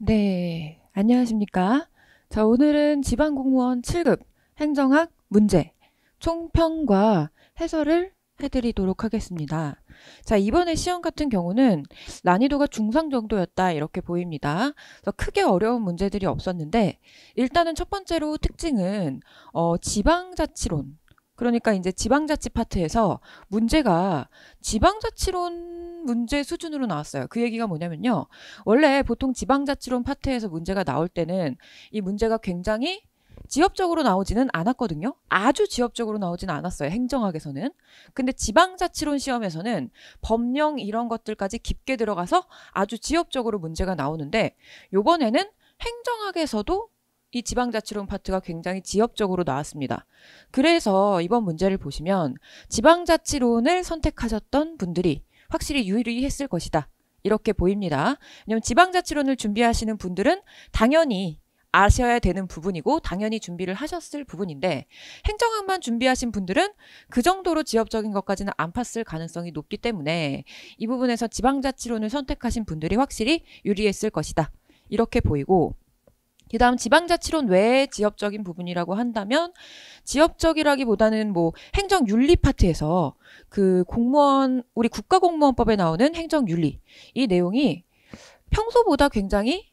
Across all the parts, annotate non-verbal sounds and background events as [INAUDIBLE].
네, 안녕하십니까. 자, 오늘은 지방공무원 7급 행정학 문제 총평과 해설을 해드리도록 하겠습니다. 자, 이번에 시험 같은 경우는 난이도가 중상 정도였다 이렇게 보입니다. 그래서 크게 어려운 문제들이 없었는데 일단은 첫 번째로 특징은 어, 지방자치론 그러니까 이제 지방자치 파트에서 문제가 지방자치론 문제 수준으로 나왔어요. 그 얘기가 뭐냐면요. 원래 보통 지방자치론 파트에서 문제가 나올 때는 이 문제가 굉장히 지역적으로 나오지는 않았거든요. 아주 지역적으로 나오지는 않았어요. 행정학에서는. 근데 지방자치론 시험에서는 법령 이런 것들까지 깊게 들어가서 아주 지역적으로 문제가 나오는데 요번에는 행정학에서도 이 지방자치론 파트가 굉장히 지역적으로 나왔습니다. 그래서 이번 문제를 보시면 지방자치론을 선택하셨던 분들이 확실히 유리했을 것이다. 이렇게 보입니다. 왜냐하면 지방자치론을 준비하시는 분들은 당연히 아셔야 되는 부분이고 당연히 준비를 하셨을 부분인데 행정학만 준비하신 분들은 그 정도로 지역적인 것까지는 안 팠을 가능성이 높기 때문에 이 부분에서 지방자치론을 선택하신 분들이 확실히 유리했을 것이다. 이렇게 보이고 그 다음 지방자치론 외에 지역적인 부분이라고 한다면 지역적이라기보다는 뭐 행정윤리 파트에서 그 공무원 우리 국가공무원법에 나오는 행정윤리 이 내용이 평소보다 굉장히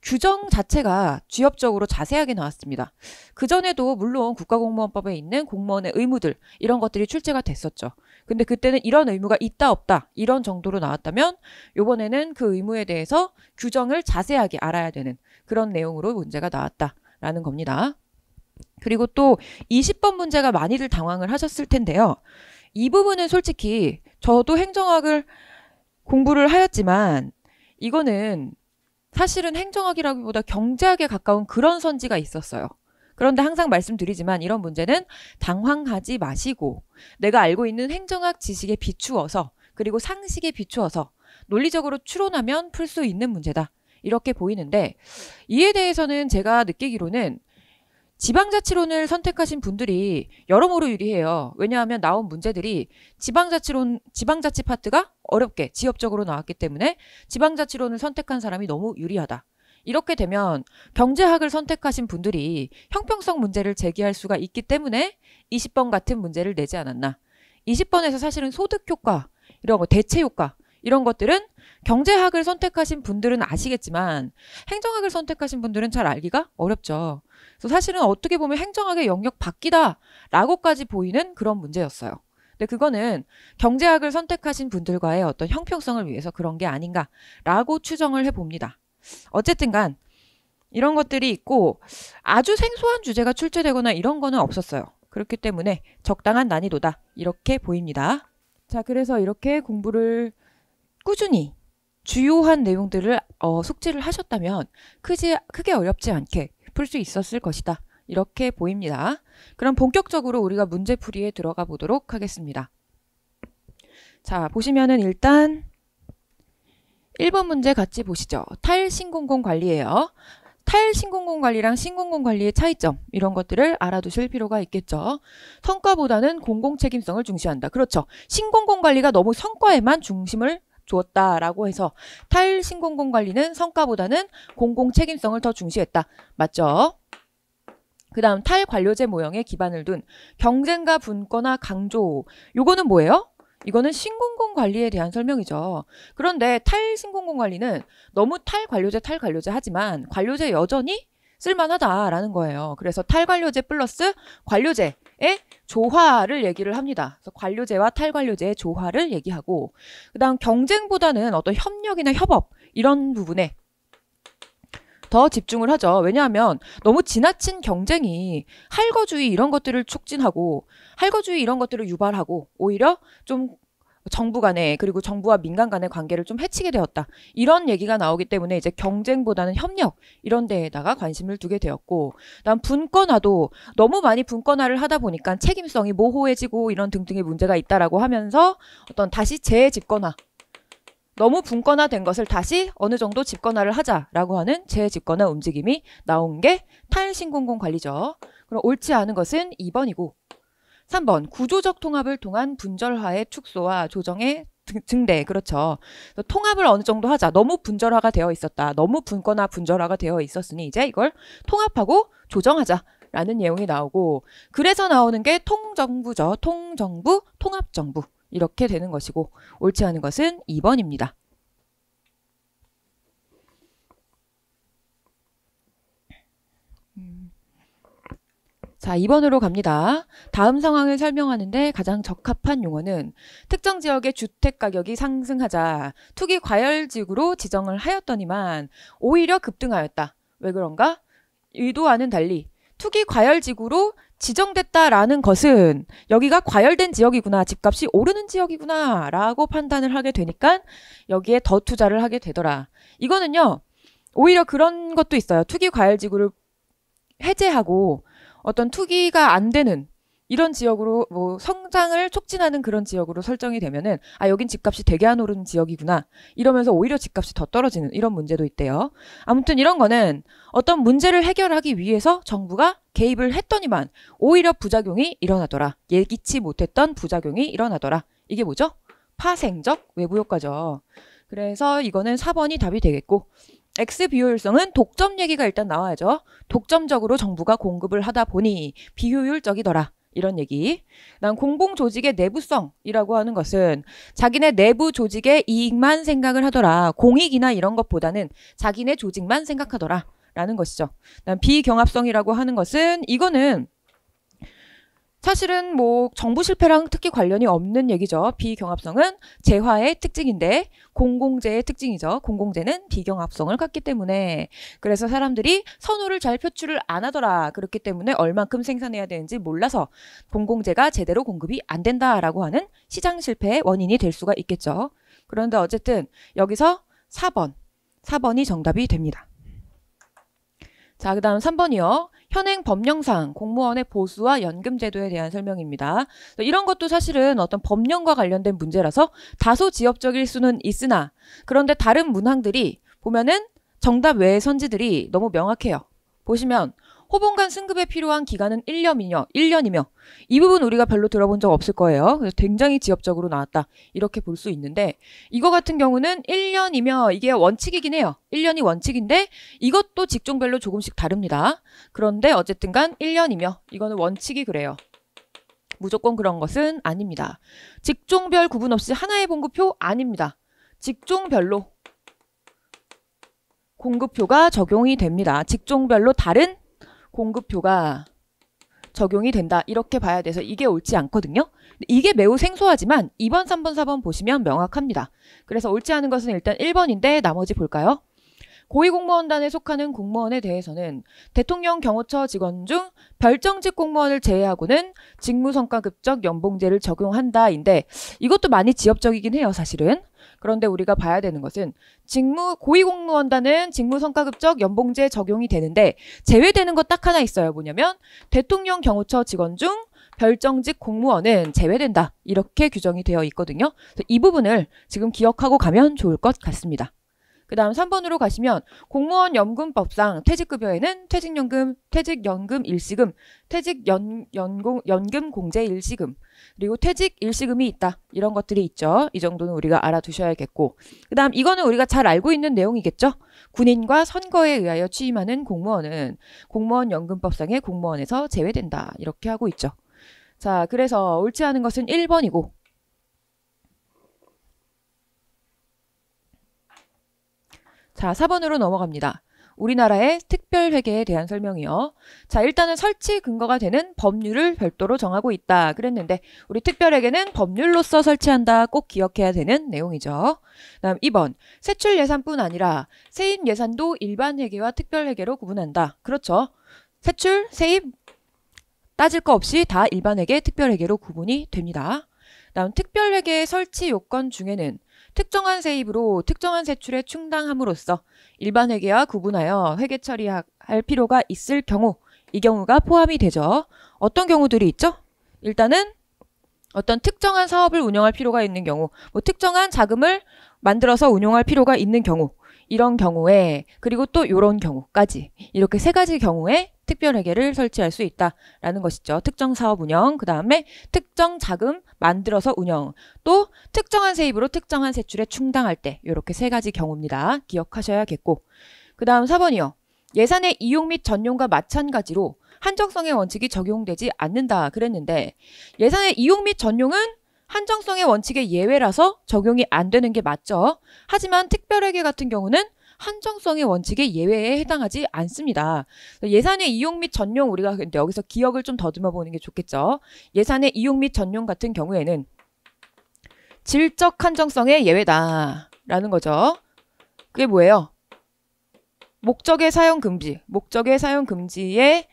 규정 자체가 지역적으로 자세하게 나왔습니다. 그 전에도 물론 국가공무원법에 있는 공무원의 의무들 이런 것들이 출제가 됐었죠. 근데 그때는 이런 의무가 있다 없다 이런 정도로 나왔다면 요번에는 그 의무에 대해서 규정을 자세하게 알아야 되는 그런 내용으로 문제가 나왔다라는 겁니다. 그리고 또 20번 문제가 많이들 당황을 하셨을 텐데요. 이 부분은 솔직히 저도 행정학을 공부를 하였지만 이거는 사실은 행정학이라기보다 경제학에 가까운 그런 선지가 있었어요. 그런데 항상 말씀드리지만 이런 문제는 당황하지 마시고 내가 알고 있는 행정학 지식에 비추어서 그리고 상식에 비추어서 논리적으로 추론하면 풀 수 있는 문제다. 이렇게 보이는데 이에 대해서는 제가 느끼기로는 지방자치론을 선택하신 분들이 여러모로 유리해요. 왜냐하면 나온 문제들이 지방자치론, 지방자치 파트가 어렵게 지역적으로 나왔기 때문에 지방자치론을 선택한 사람이 너무 유리하다. 이렇게 되면 경제학을 선택하신 분들이 형평성 문제를 제기할 수가 있기 때문에 20번 같은 문제를 내지 않았나. 20번에서 사실은 소득 효과, 이런 거 대체 효과, 이런 것들은 경제학을 선택하신 분들은 아시겠지만 행정학을 선택하신 분들은 잘 알기가 어렵죠. 그래서 사실은 어떻게 보면 행정학의 영역 바뀌다라고까지 보이는 그런 문제였어요. 근데 그거는 경제학을 선택하신 분들과의 어떤 형평성을 위해서 그런 게 아닌가라고 추정을 해봅니다. 어쨌든간 이런 것들이 있고 아주 생소한 주제가 출제되거나 이런 거는 없었어요. 그렇기 때문에 적당한 난이도다. 이렇게 보입니다. 자, 그래서 이렇게 공부를 꾸준히 주요한 내용들을 어, 숙지를 하셨다면 크지, 크게 어렵지 않게 풀 수 있었을 것이다. 이렇게 보입니다. 그럼 본격적으로 우리가 문제풀이에 들어가 보도록 하겠습니다. 자, 보시면은 일단 1번 문제 같이 보시죠. 탈신공공 관리예요. 탈신공공 관리랑 신공공 관리의 차이점 이런 것들을 알아두실 필요가 있겠죠. 성과보다는 공공 책임성을 중시한다. 그렇죠. 신공공 관리가 너무 성과에만 중심을 두었다라고 해서 탈신공공 관리는 성과보다는 공공 책임성을 더 중시했다. 맞죠? 그 다음 탈관료제 모형에 기반을 둔 경쟁과 분권화 강조 요거는 뭐예요? 이거는 신공공 관리에 대한 설명이죠. 그런데 탈신공공 관리는 너무 탈관료제 탈관료제 하지만 관료제 여전히 쓸만하다라는 거예요. 그래서 탈관료제 플러스 관료제의 조화를 얘기를 합니다. 그래서 관료제와 탈관료제의 조화를 얘기하고 그다음 경쟁보다는 어떤 협력이나 협업 이런 부분에 더 집중을 하죠. 왜냐하면 너무 지나친 경쟁이 할거주의 이런 것들을 촉진하고 할거주의 이런 것들을 유발하고 오히려 좀 정부 간에 그리고 정부와 민간 간의 관계를 좀 해치게 되었다. 이런 얘기가 나오기 때문에 이제 경쟁보다는 협력 이런 데에다가 관심을 두게 되었고 난 분권화도 너무 많이 분권화를 하다 보니까 책임성이 모호해지고 이런 등등의 문제가 있다라고 하면서 어떤 다시 재집권화 너무 분권화된 것을 다시 어느 정도 집권화를 하자라고 하는 재집권화 움직임이 나온 게 탈신공공 관리죠. 그럼 옳지 않은 것은 2번이고 3번 구조적 통합을 통한 분절화의 축소와 조정의 증대 그렇죠. 통합을 어느 정도 하자. 너무 분절화가 되어 있었다. 너무 분권화 분절화가 되어 있었으니 이제 이걸 통합하고 조정하자. 라는 내용이 나오고 그래서 나오는 게 통정부죠. 통정부, 통합정부. 이렇게 되는 것이고 옳지 않은 것은 2번입니다. 음. 자, 2번으로 갑니다. 다음 상황을 설명하는데 가장 적합한 용어는 특정 지역의 주택 가격이 상승하자 투기 과열 지구로 지정을 하였더니만 오히려 급등하였다. 왜 그런가? 의도와는 달리 투기 과열 지구로 지정됐다라는 것은 여기가 과열된 지역이구나, 집값이 오르는 지역이구나라고 판단을 하게 되니까 여기에 더 투자를 하게 되더라. 이거는요, 오히려 그런 것도 있어요. 투기 과열 지구를 해제하고 어떤 투기가 안 되는 이런 지역으로 뭐 성장을 촉진하는 그런 지역으로 설정이 되면은 아 여긴 집값이 되게 안오른 지역이구나 이러면서 오히려 집값이 더 떨어지는 이런 문제도 있대요. 아무튼 이런 거는 어떤 문제를 해결하기 위해서 정부가 개입을 했더니만 오히려 부작용이 일어나더라. 예기치 못했던 부작용이 일어나더라. 이게 뭐죠? 파생적 외부 효과죠. 그래서 이거는 4번이 답이 되겠고 X 비효율성은 독점 얘기가 일단 나와야죠. 독점적으로 정부가 공급을 하다 보니 비효율적이더라. 이런 얘기. 난 공공 조직의 내부성이라고 하는 것은 자기네 내부 조직의 이익만 생각을 하더라. 공익이나 이런 것보다는 자기네 조직만 생각하더라. 라는 것이죠. 난 비경합성이라고 하는 것은 이거는 사실은 뭐 정부 실패랑 특히 관련이 없는 얘기죠. 비경합성은 재화의 특징인데 공공재의 특징이죠. 공공재는 비경합성을 갖기 때문에 그래서 사람들이 선호를 잘 표출을 안 하더라. 그렇기 때문에 얼만큼 생산해야 되는지 몰라서 공공재가 제대로 공급이 안 된다라고 하는 시장 실패의 원인이 될 수가 있겠죠. 그런데 어쨌든 여기서 4번, 4번이 정답이 됩니다. 자, 그 다음 3번이요. 현행 법령상 공무원의 보수와 연금 제도에 대한 설명입니다. 이런 것도 사실은 어떤 법령과 관련된 문제라서 다소 지엽적일 수는 있으나 그런데 다른 문항들이 보면은 정답 외의 선지들이 너무 명확해요. 보시면 호봉간 승급에 필요한 기간은 1년이며 1년이며 이 부분 우리가 별로 들어본 적 없을 거예요. 그래서 굉장히 지엽적으로 나왔다. 이렇게 볼 수 있는데 이거 같은 경우는 1년이며 이게 원칙이긴 해요. 1년이 원칙인데 이것도 직종별로 조금씩 다릅니다. 그런데 어쨌든 간 1년이며 이거는 원칙이 그래요. 무조건 그런 것은 아닙니다. 직종별 구분 없이 하나의 봉급표 아닙니다. 직종별로 공급표가 적용이 됩니다. 직종별로 다른 공급표가 적용이 된다 이렇게 봐야 돼서 이게 옳지 않거든요. 이게 매우 생소하지만 2번, 3번, 4번 보시면 명확합니다. 그래서 옳지 않은 것은 일단 1번인데 나머지 볼까요? 고위공무원단에 속하는 공무원에 대해서는 대통령 경호처 직원 중 별정직 공무원을 제외하고는 직무성과급적 연봉제를 적용한다인데 이것도 많이 지엽적이긴 해요 사실은. 그런데 우리가 봐야 되는 것은 직무 고위공무원단은 직무성과급적 연봉제 적용이 되는데 제외되는 것 딱 하나 있어요. 뭐냐면 대통령 경호처 직원 중 별정직 공무원은 제외된다. 이렇게 규정이 되어 있거든요. 그래서 이 부분을 지금 기억하고 가면 좋을 것 같습니다. 그 다음 3번으로 가시면 공무원 연금법상 퇴직급여에는 퇴직연금, 퇴직연금 일시금, 퇴직연, 연 연금 공제 일시금, 그리고 퇴직 일시금이 있다. 이런 것들이 있죠. 이 정도는 우리가 알아두셔야겠고. 그 다음 이거는 우리가 잘 알고 있는 내용이겠죠? 군인과 선거에 의하여 취임하는 공무원은 공무원 연금법상의 공무원에서 제외된다. 이렇게 하고 있죠. 자, 그래서 옳지 않은 것은 1번이고 자, 4번으로 넘어갑니다. 우리나라의 특별회계에 대한 설명이요. 자, 일단은 설치 근거가 되는 법률을 별도로 정하고 있다. 그랬는데 우리 특별회계는 법률로서 설치한다. 꼭 기억해야 되는 내용이죠. 다음 2번. 세출 예산뿐 아니라 세입 예산도 일반 회계와 특별회계로 구분한다. 그렇죠. 세출, 세입 따질 거 없이 다 일반 회계, 특별 회계로 구분이 됩니다. 다음 특별 회계 설치 요건 중에는 특정한 세입으로 특정한 세출에 충당함으로써 일반 회계와 구분하여 회계 처리할 필요가 있을 경우 이 경우가 포함이 되죠. 어떤 경우들이 있죠? 일단은 어떤 특정한 사업을 운영할 필요가 있는 경우, 뭐 특정한 자금을 만들어서 운영할 필요가 있는 경우, 이런 경우에 그리고 또 이런 경우까지 이렇게 세 가지 경우에 특별회계를 설치할 수 있다라는 것이죠. 특정 사업 운영, 그 다음에 특정 자금 만들어서 운영, 또 특정한 세입으로 특정한 세출에 충당할 때 이렇게 세 가지 경우입니다. 기억하셔야겠고 그 다음 4번이요. 예산의 이용 및 전용과 마찬가지로 한적성의 원칙이 적용되지 않는다 그랬는데 예산의 이용 및 전용은 한정성의 원칙의 예외라서 적용이 안 되는 게 맞죠. 하지만 특별회계 같은 경우는 한정성의 원칙의 예외에 해당하지 않습니다. 예산의 이용 및 전용 우리가 근데 여기서 기억을 좀 더듬어 보는 게 좋겠죠. 예산의 이용 및 전용 같은 경우에는 질적 한정성의 예외다라는 거죠. 그게 뭐예요? 목적의 사용 금지, 목적의 사용 금지의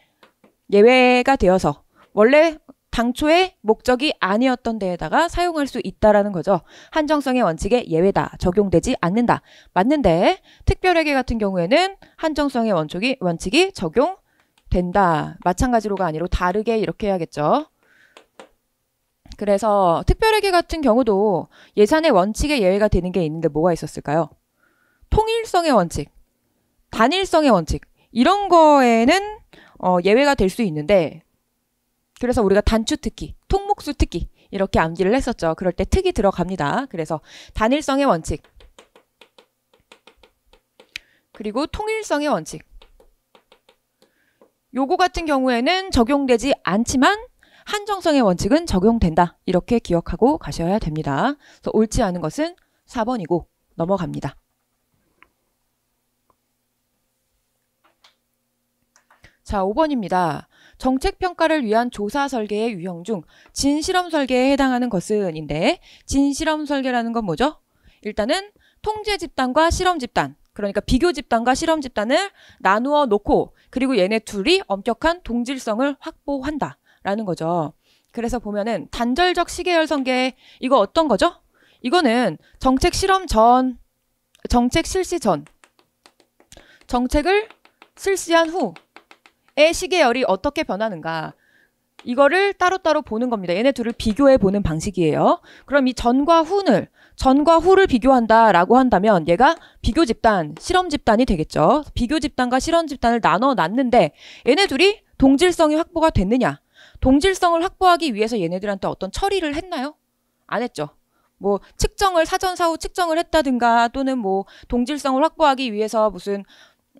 예외가 되어서 원래 당초의 목적이 아니었던 데에다가 사용할 수 있다라는 거죠. 한정성의 원칙에 예외다. 적용되지 않는다. 맞는데 특별회계 같은 경우에는 한정성의 원칙이, 원칙이 적용된다. 마찬가지로가 아니로 다르게 이렇게 해야겠죠. 그래서 특별회계 같은 경우도 예산의 원칙에 예외가 되는 게 있는데 뭐가 있었을까요? 통일성의 원칙, 단일성의 원칙 이런 거에는 어, 예외가 될 수 있는데 그래서 우리가 단추 특기, 통목수 특기 이렇게 암기를 했었죠. 그럴 때 특이 들어갑니다. 그래서 단일성의 원칙 그리고 통일성의 원칙 요거 같은 경우에는 적용되지 않지만 한정성의 원칙은 적용된다. 이렇게 기억하고 가셔야 됩니다. 그래서 옳지 않은 것은 4번이고 넘어갑니다. 자, 5번입니다. 정책 평가를 위한 조사 설계의 유형 중 진실험 설계에 해당하는 것은인데 진실험 설계라는 건 뭐죠? 일단은 통제 집단과 실험 집단 그러니까 비교 집단과 실험 집단을 나누어 놓고 그리고 얘네 둘이 엄격한 동질성을 확보한다라는 거죠. 그래서 보면은 단절적 시계열 성계 이거 어떤 거죠? 이거는 정책 실험 전 정책 실시 전 정책을 실시한 후 시계 열이 어떻게 변하는가 이거를 따로따로 보는 겁니다. 얘네 둘을 비교해 보는 방식이에요. 그럼 이 전과 후를 전과 후를 비교한다라고 한다면 얘가 비교 집단, 실험 집단이 되겠죠. 비교 집단과 실험 집단을 나눠 놨는데 얘네 둘이 동질성이 확보가 됐느냐? 동질성을 확보하기 위해서 얘네들한테 어떤 처리를 했나요? 안 했죠. 뭐 측정을 사전 사후 측정을 했다든가 또는 뭐 동질성을 확보하기 위해서 무슨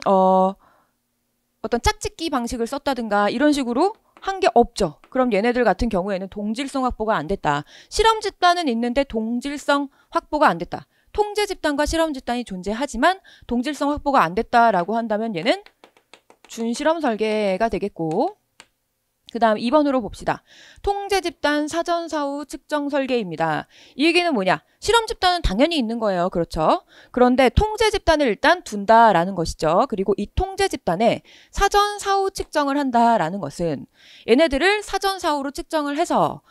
어 어떤 짝짓기 방식을 썼다든가 이런 식으로 한 게 없죠. 그럼 얘네들 같은 경우에는 동질성 확보가 안 됐다. 실험 집단은 있는데 동질성 확보가 안 됐다. 통제 집단과 실험 집단이 존재하지만 동질성 확보가 안 됐다라고 한다면 얘는 준실험 설계가 되겠고 그 다음 2번으로 봅시다. 통제 집단 사전 사후 측정 설계입니다. 이 얘기는 뭐냐? 실험 집단은 당연히 있는 거예요. 그렇죠? 그런데 통제 집단을 일단 둔다라는 것이죠. 그리고 이 통제 집단에 사전 사후 측정을 한다라는 것은 얘네들을 사전 사후로 측정을 해서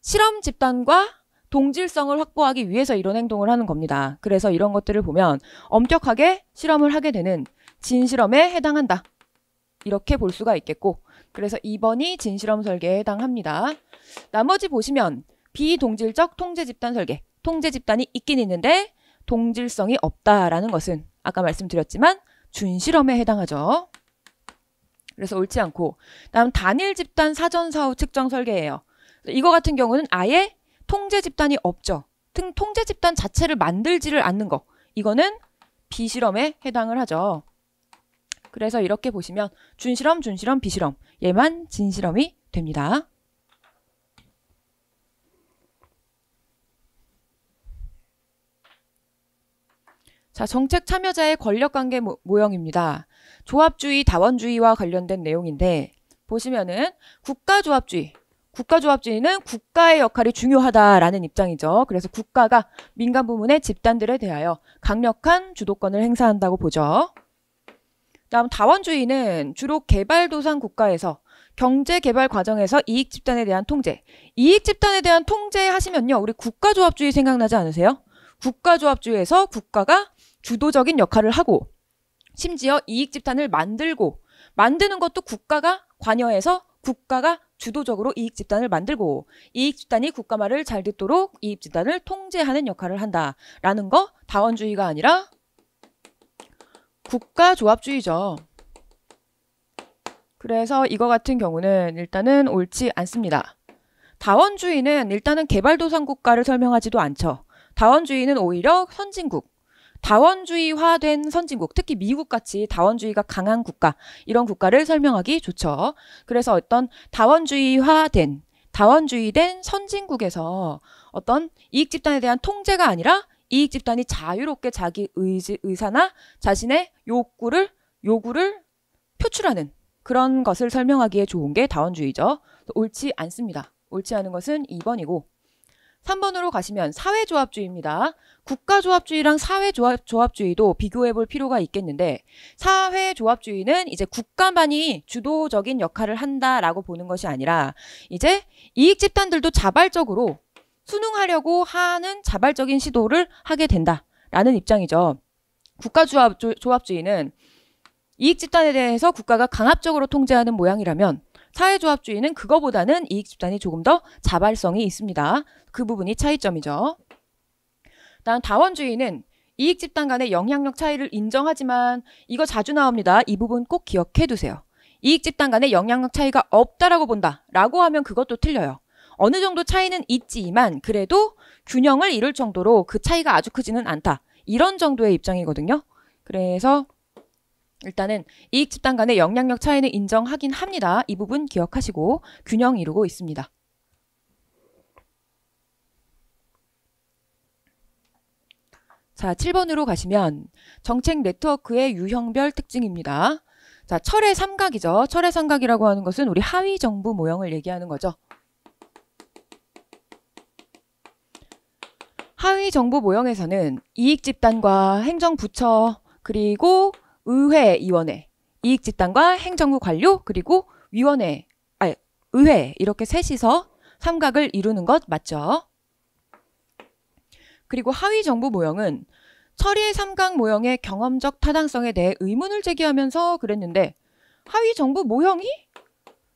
실험 집단과 동질성을 확보하기 위해서 이런 행동을 하는 겁니다. 그래서 이런 것들을 보면 엄격하게 실험을 하게 되는 진실험에 해당한다. 이렇게 볼 수가 있겠고 그래서 2번이 진실험 설계에 해당합니다. 나머지 보시면 비동질적 통제 집단 설계. 통제 집단이 있긴 있는데 동질성이 없다라는 것은 아까 말씀드렸지만 준실험에 해당하죠. 그래서 옳지 않고 다음 단일 집단 사전 사후 측정 설계예요. 이거 같은 경우는 아예 통제 집단이 없죠. 등 통제 집단 자체를 만들지를 않는 거. 이거는 비실험에 해당을 하죠. 그래서 이렇게 보시면 준실험, 준실험, 비실험 얘만 진실험이 됩니다. 자, 정책 참여자의 권력관계 모형입니다. 조합주의, 다원주의와 관련된 내용인데 보시면은 국가조합주의, 국가조합주의는 국가의 역할이 중요하다라는 입장이죠. 그래서 국가가 민간 부문의 집단들에 대하여 강력한 주도권을 행사한다고 보죠. 다음 다원주의는 주로 개발도상 국가에서 경제 개발 과정에서 이익 집단에 대한 통제. 이익 집단에 대한 통제 하시면요. 우리 국가조합주의 생각나지 않으세요? 국가조합주의에서 국가가 주도적인 역할을 하고 심지어 이익 집단을 만들고 만드는 것도 국가가 관여해서 국가가 주도적으로 이익 집단을 만들고 이익 집단이 국가 말을 잘 듣도록 이익 집단을 통제하는 역할을 한다라는 거 다원주의가 아니라 국가조합주의죠. 그래서 이거 같은 경우는 일단은 옳지 않습니다. 다원주의는 일단은 개발도상 국가를 설명하지도 않죠. 다원주의는 오히려 선진국, 다원주의화된 선진국, 특히 미국같이 다원주의가 강한 국가, 이런 국가를 설명하기 좋죠. 그래서 어떤 다원주의화된, 다원주의된 선진국에서 어떤 이익 집단에 대한 통제가 아니라 이익 집단이 자유롭게 자기 의지, 의사나 자신의 욕구를 요구를 표출하는 그런 것을 설명하기에 좋은 게 다원주의죠. 옳지 않습니다. 옳지 않은 것은 2번이고 3번으로 가시면 사회조합주의입니다. 국가조합주의랑 사회조합주의도 비교해 볼 필요가 있겠는데 사회조합주의는 이제 국가만이 주도적인 역할을 한다라고 보는 것이 아니라 이제 이익집단들도 자발적으로 수능하려고 하는 자발적인 시도를 하게 된다라는 입장이죠. 국가조합주의는 이익 집단에 대해서 국가가 강압적으로 통제하는 모양이라면 사회조합주의는 그거보다는 이익 집단이 조금 더 자발성이 있습니다. 그 부분이 차이점이죠. 다음 다원주의는 이익 집단 간의 영향력 차이를 인정하지만 이거 자주 나옵니다. 이 부분 꼭 기억해 두세요. 이익 집단 간의 영향력 차이가 없다라고 본다. 라고 하면 그것도 틀려요. 어느 정도 차이는 있지만 그래도 균형을 이룰 정도로 그 차이가 아주 크지는 않다. 이런 정도의 입장이거든요. 그래서 일단은 이익 집단 간의 영향력 차이는 인정하긴 합니다. 이 부분 기억하시고 균형 이루고 있습니다. 자, 7번으로 가시면 정책 네트워크의 유형별 특징입니다. 자, 철의 삼각이죠. 철의 삼각이라고 하는 것은 우리 하위 정부 모형을 얘기하는 거죠. 하위 정부 모형에서는 이익집단과 행정부처 그리고 의회 위원회 이익집단과 행정부 관료 그리고 위원회 아 의회 이렇게 셋이서 삼각을 이루는 것 맞죠? 그리고 하위 정부 모형은 처리의 삼각 모형의 경험적 타당성에 대해 의문을 제기하면서 그랬는데 하위 정부 모형이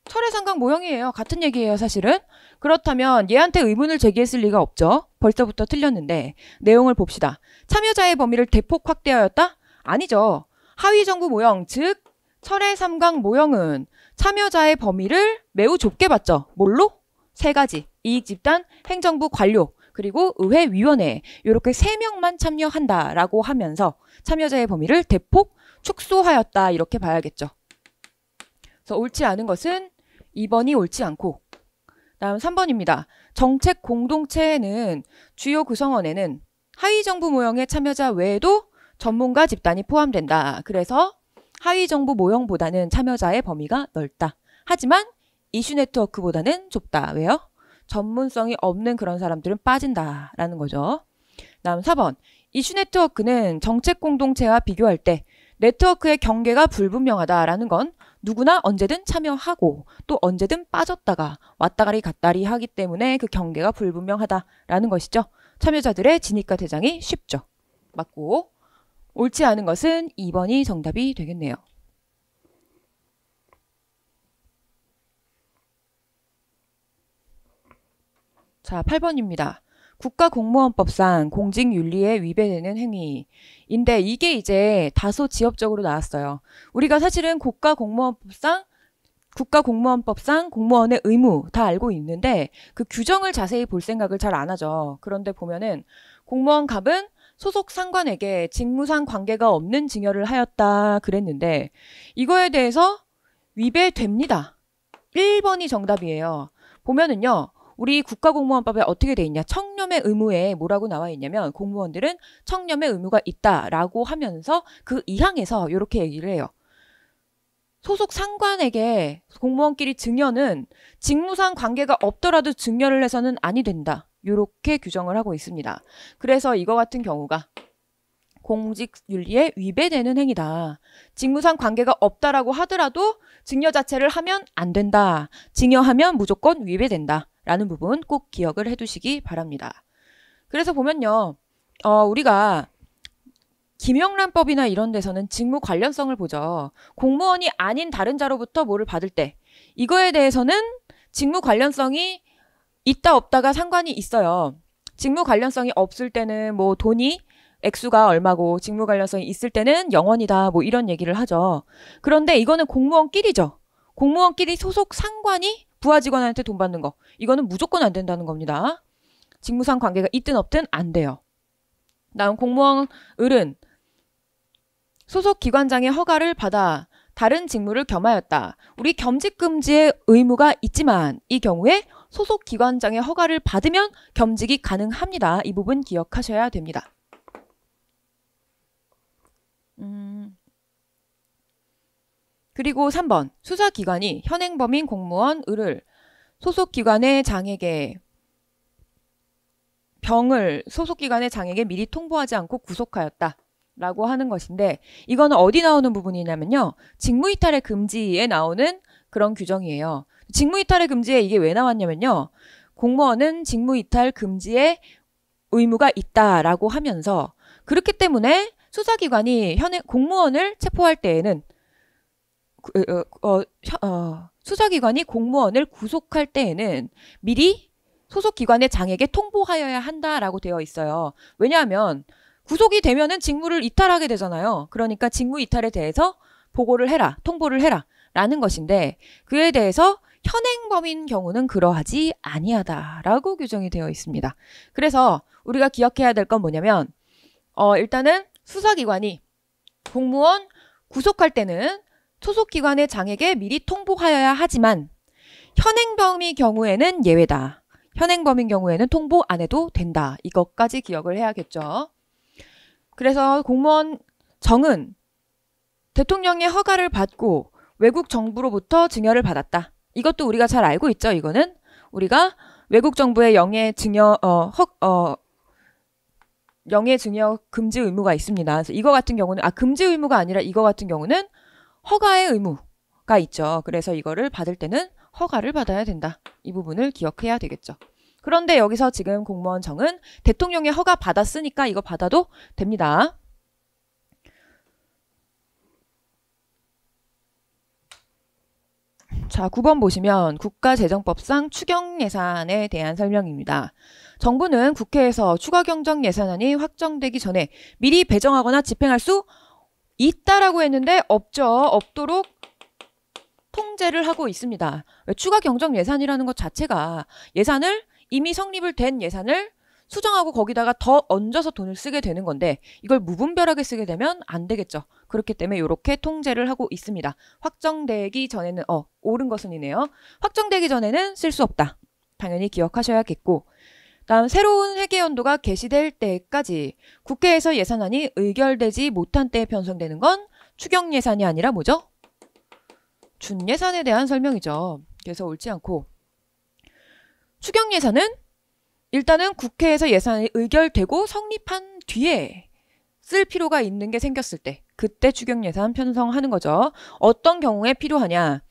철의 삼각 모형이에요. 같은 얘기예요, 사실은. 그렇다면 얘한테 의문을 제기했을 리가 없죠. 벌써부터 틀렸는데 내용을 봅시다. 참여자의 범위를 대폭 확대하였다? 아니죠. 하위 정부 모형 즉 철의 삼각 모형은 참여자의 범위를 매우 좁게 봤죠. 뭘로? 세 가지. 이익 집단, 행정부 관료, 그리고 의회 위원회 이렇게 세 명만 참여한다라고 하면서 참여자의 범위를 대폭 축소하였다 이렇게 봐야겠죠. 그래서 옳지 않은 것은 2번이 옳지 않고 다음 3번입니다. 정책 공동체에는 주요 구성원에는 하위 정부 모형의 참여자 외에도 전문가 집단이 포함된다. 그래서 하위 정부 모형보다는 참여자의 범위가 넓다. 하지만 이슈 네트워크보다는 좁다. 왜요? 전문성이 없는 그런 사람들은 빠진다라는 거죠. 다음 4번. 이슈 네트워크는 정책 공동체와 비교할 때 네트워크의 경계가 불분명하다라는 건 누구나 언제든 참여하고 또 언제든 빠졌다가 왔다가리 갔다리 하기 때문에 그 경계가 불분명하다라는 것이죠. 참여자들의 진입과 대장이 쉽죠. 맞고 옳지 않은 것은 2번이 정답이 되겠네요. 자, 8번입니다. 국가공무원법상 공직윤리에 위배되는 행위인데 이게 이제 다소 지엽적으로 나왔어요. 우리가 사실은 국가공무원법상 국가공무원법상 공무원의 의무 다 알고 있는데 그 규정을 자세히 볼 생각을 잘 안 하죠. 그런데 보면은 공무원 갑은 소속 상관에게 직무상 관계가 없는 증여를 하였다 그랬는데 이거에 대해서 위배됩니다. 1번이 정답이에요. 보면은요. 우리 국가공무원법에 어떻게 돼 있냐? 청렴의 의무에 뭐라고 나와 있냐면 공무원들은 청렴의 의무가 있다라고 하면서 그 이항에서 이렇게 얘기를 해요. 소속 상관에게 공무원끼리 증여는 직무상 관계가 없더라도 증여를 해서는 아니 된다. 이렇게 규정을 하고 있습니다. 그래서 이거 같은 경우가 공직윤리에 위배되는 행위다. 직무상 관계가 없다라고 하더라도 증여 자체를 하면 안 된다. 증여하면 무조건 위배된다. 라는 부분 꼭 기억을 해두시기 바랍니다. 그래서 보면요. 어, 우리가 김영란법이나 이런 데서는 직무 관련성을 보죠. 공무원이 아닌 다른 자로부터 뭐를 받을 때 이거에 대해서는 직무 관련성이 있다 없다가 상관이 있어요. 직무 관련성이 없을 때는 뭐 돈이 액수가 얼마고 직무 관련성이 있을 때는 영원이다 뭐 이런 얘기를 하죠. 그런데 이거는 공무원끼리죠. 공무원끼리 소속 상관이 부하 직원한테 돈 받는 거. 이거는 무조건 안 된다는 겁니다. 직무상 관계가 있든 없든 안 돼요. 다음 공무원 을은 소속 기관장의 허가를 받아 다른 직무를 겸하였다. 우리 겸직 금지의 의무가 있지만 이 경우에 소속 기관장의 허가를 받으면 겸직이 가능합니다. 이 부분 기억하셔야 됩니다. 음. 그리고 3번 수사기관이 현행범인 공무원 을을 소속기관의 장에게 병을 소속기관의 장에게 미리 통보하지 않고 구속하였다. 라고 하는 것인데 이거는 어디 나오는 부분이냐면요. 직무이탈의 금지에 나오는 그런 규정이에요. 직무이탈의 금지에 이게 왜 나왔냐면요. 공무원은 직무이탈 금지에 의무가 있다라고 하면서 그렇기 때문에 수사기관이 현행 공무원을 체포할 때에는 그, 어, 어, 어, 수사기관이 공무원을 구속할 때에는 미리 소속 기관의 장에게 통보하여야 한다라고 되어 있어요. 왜냐하면 구속이 되면은 직무를 이탈하게 되잖아요. 그러니까 직무 이탈에 대해서 보고를 해라, 통보를 해라 라는 것인데 그에 대해서 현행범인 경우는 그러하지 아니하다라고 규정이 되어 있습니다. 그래서 우리가 기억해야 될 건 뭐냐면 어 일단은 수사기관이 공무원 구속할 때는 소속기관의 장에게 미리 통보하여야 하지만 현행범의 경우에는 예외다. 현행범인 경우에는 통보 안 해도 된다. 이것까지 기억을 해야겠죠. 그래서 공무원 정은 대통령의 허가를 받고 외국 정부로부터 증여를 받았다. 이것도 우리가 잘 알고 있죠. 이거는 우리가 외국 정부의 영해 증여 어, 허, 어 영해 증여 금지 의무가 있습니다. 그래서 이거 같은 경우는 아 금지 의무가 아니라 이거 같은 경우는 허가의 의무가 있죠. 그래서 이거를 받을 때는 허가를 받아야 된다. 이 부분을 기억해야 되겠죠. 그런데 여기서 지금 공무원청은 대통령의 허가 받았으니까 이거 받아도 됩니다. 자, 9번 보시면 국가재정법상 추경예산에 대한 설명입니다. 정부는 국회에서 추가경정예산안이 확정되기 전에 미리 배정하거나 집행할 수 있다라고 했는데 없죠. 없도록 통제를 하고 있습니다. 추가 경정 예산이라는 것 자체가 예산을 이미 성립을 된 예산을 수정하고 거기다가 더 얹어서 돈을 쓰게 되는 건데 이걸 무분별하게 쓰게 되면 안 되겠죠. 그렇기 때문에 이렇게 통제를 하고 있습니다. 확정되기 전에는 어 옳은 것은이네요. 확정되기 전에는 쓸 수 없다. 당연히 기억하셔야겠고 다음 새로운 회계연도가 개시될 때까지 국회에서 예산안이 의결되지 못한 때에 편성되는 건 추경 예산이 아니라 뭐죠? 준 예산에 대한 설명이죠. 그래서 옳지 않고 추경 예산은 일단은 국회에서 예산이 의결되고 성립한 뒤에 쓸 필요가 있는 게 생겼을 때 그때 추경 예산 편성하는 거죠. 어떤 경우에 필요하냐?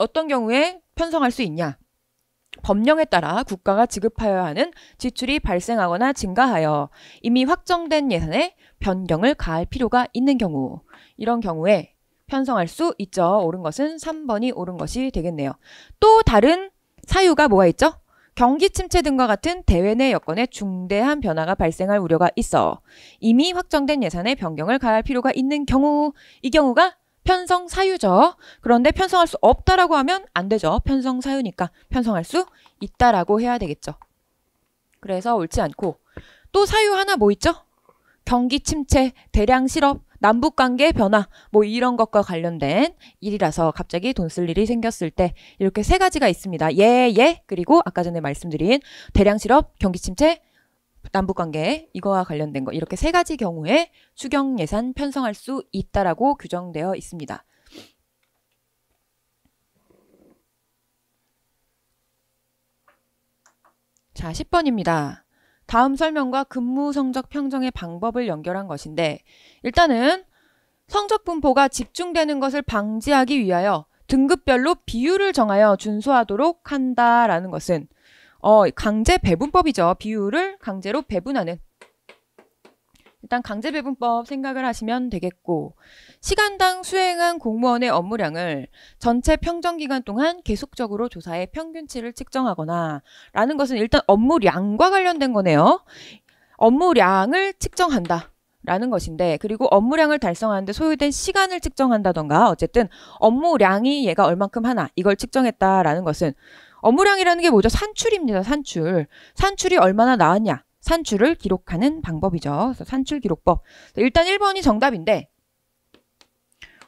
어떤 경우에 편성할 수 있냐? 법령에 따라 국가가 지급하여야 하는 지출이 발생하거나 증가하여 이미 확정된 예산에 변경을 가할 필요가 있는 경우 이런 경우에 편성할 수 있죠. 옳은 것은 3번이 옳은 것이 되겠네요. 또 다른 사유가 뭐가 있죠? 경기 침체 등과 같은 대외 내 여건에 중대한 변화가 발생할 우려가 있어 이미 확정된 예산에 변경을 가할 필요가 있는 경우 이 경우가 편성 사유죠. 그런데 편성할 수 없다라고 하면 안 되죠. 편성 사유니까 편성할 수 있다라고 해야 되겠죠. 그래서 옳지 않고 또 사유 하나 뭐 있죠? 경기 침체, 대량 실업, 남북관계 변화 뭐 이런 것과 관련된 일이라서 갑자기 돈 쓸 일이 생겼을 때 이렇게 세 가지가 있습니다. 예, 예 그리고 아까 전에 말씀드린 대량 실업, 경기 침체, 남북 관계 이거와 관련된 거 이렇게 세 가지 경우에 추경 예산 편성할 수 있다라고 규정되어 있습니다. 자, 10번입니다. 다음 설명과 근무 성적 평정의 방법을 연결한 것인데 일단은 성적 분포가 집중되는 것을 방지하기 위하여 등급별로 비율을 정하여 준수하도록 한다라는 것은 어, 강제 배분법이죠. 비율을 강제로 배분하는. 일단 강제 배분법 생각을 하시면 되겠고 시간당 수행한 공무원의 업무량을 전체 평정 기간 동안 계속적으로 조사해 평균치를 측정하거나 라는 것은 일단 업무량과 관련된 거네요. 업무량을 측정한다. 라는 것인데 그리고 업무량을 달성하는데 소요된 시간을 측정한다던가 어쨌든 업무량이 얘가 얼만큼 하나 이걸 측정했다라는 것은 업무량이라는 게 뭐죠? 산출입니다. 산출. 산출이 얼마나 나왔냐. 산출을 기록하는 방법이죠. 그래서 산출 기록법. 일단 1번이 정답인데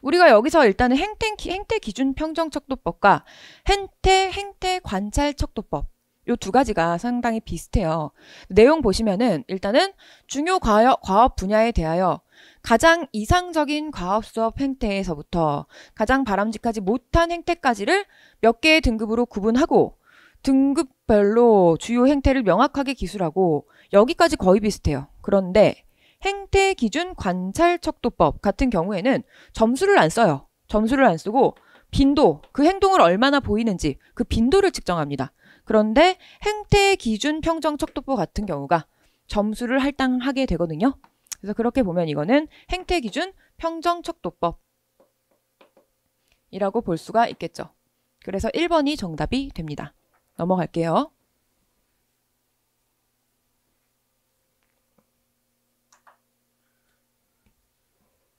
우리가 여기서 일단은 행태, 행태 기준 평정 척도법과 행태 행태 관찰 척도법 요 두 가지가 상당히 비슷해요. 내용 보시면은 일단은 중요 과업, 과업 분야에 대하여 가장 이상적인 과업 수업 행태에서부터 가장 바람직하지 못한 행태까지를 몇 개의 등급으로 구분하고 등급별로 주요 행태를 명확하게 기술하고 여기까지 거의 비슷해요. 그런데 행태 기준 관찰 척도법 같은 경우에는 점수를 안 써요. 점수를 안 쓰고 빈도, 그 행동을 얼마나 보이는지 그 빈도를 측정합니다. 그런데 행태 기준 평정 척도법 같은 경우가 점수를 할당하게 되거든요. 그래서 그렇게 보면 이거는 행태 기준 평정 척도법이라고 볼 수가 있겠죠. 그래서 1번이 정답이 됩니다. 넘어갈게요.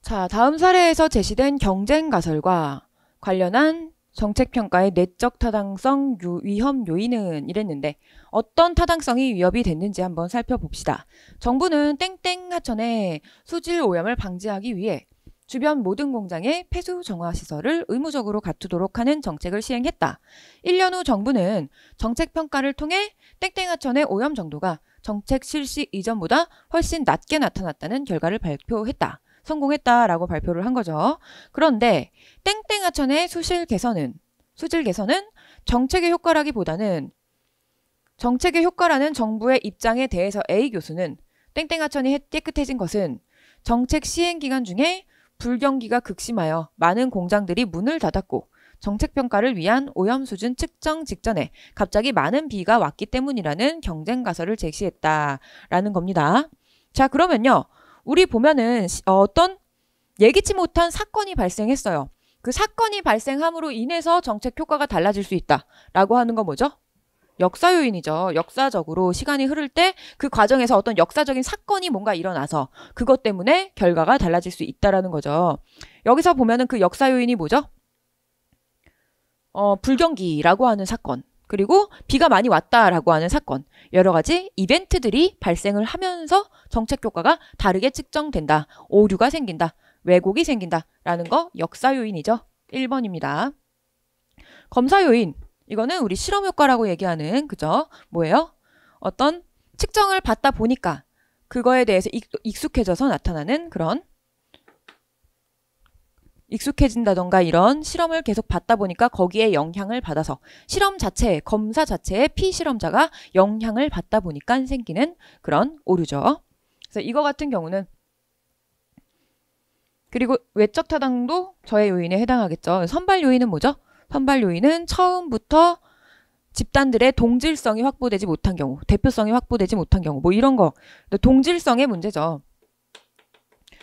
자, 다음 사례에서 제시된 경쟁 가설과 관련한 정책평가의 내적 타당성 유, 위험 요인은 이랬는데 어떤 타당성이 위협이 됐는지 한번 살펴봅시다. 정부는 땡땡 하천의 수질 오염을 방지하기 위해 주변 모든 공장에 폐수 정화 시설을 의무적으로 갖추도록 하는 정책을 시행했다. 1년 후 정부는 정책 평가를 통해 땡땡 하천의 오염 정도가 정책 실시 이전보다 훨씬 낮게 나타났다는 결과를 발표했다. 성공했다라고 발표를 한 거죠. 그런데 땡땡 하천의 수질 개선은 수질 개선은 정책의 효과라기보다는 정책의 효과라는 정부의 입장에 대해서 A 교수는 땡땡 하천이 깨끗해진 것은 정책 시행 기간 중에 불경기가 극심하여 많은 공장들이 문을 닫았고 정책 평가를 위한 오염 수준 측정 직전에 갑자기 많은 비가 왔기 때문이라는 경쟁 가설을 제시했다라는 겁니다. 자, 그러면요. 우리 보면은 어, 어떤 예기치 못한 사건이 발생했어요. 그 사건이 발생함으로 인해서 정책 효과가 달라질 수 있다라고 하는 건 뭐죠? 역사 요인이죠. 역사적으로 시간이 흐를 때 그 과정에서 어떤 역사적인 사건이 뭔가 일어나서 그것 때문에 결과가 달라질 수 있다라는 거죠. 여기서 보면은 그 역사 요인이 뭐죠? 어, 불경기라고 하는 사건. 그리고 비가 많이 왔다라고 하는 사건, 여러 가지 이벤트들이 발생을 하면서 정책 효과가 다르게 측정된다. 오류가 생긴다. 왜곡이 생긴다라는 거 역사 요인이죠. 1번입니다. 검사 요인. 이거는 우리 실험 효과라고 얘기하는 그죠? 뭐예요? 어떤 측정을 받다 보니까 그거에 대해서 익숙해져서 나타나는 그런 익숙해진다던가 이런 실험을 계속 받다 보니까 거기에 영향을 받아서 실험 자체, 검사 자체에 피실험자가 영향을 받다 보니까 생기는 그런 오류죠. 그래서 이거 같은 경우는 그리고 외적 타당도 저의 요인에 해당하겠죠. 선발 요인은 뭐죠? 선발 요인은 처음부터 집단들의 동질성이 확보되지 못한 경우, 대표성이 확보되지 못한 경우, 뭐 이런 거. 동질성의 문제죠.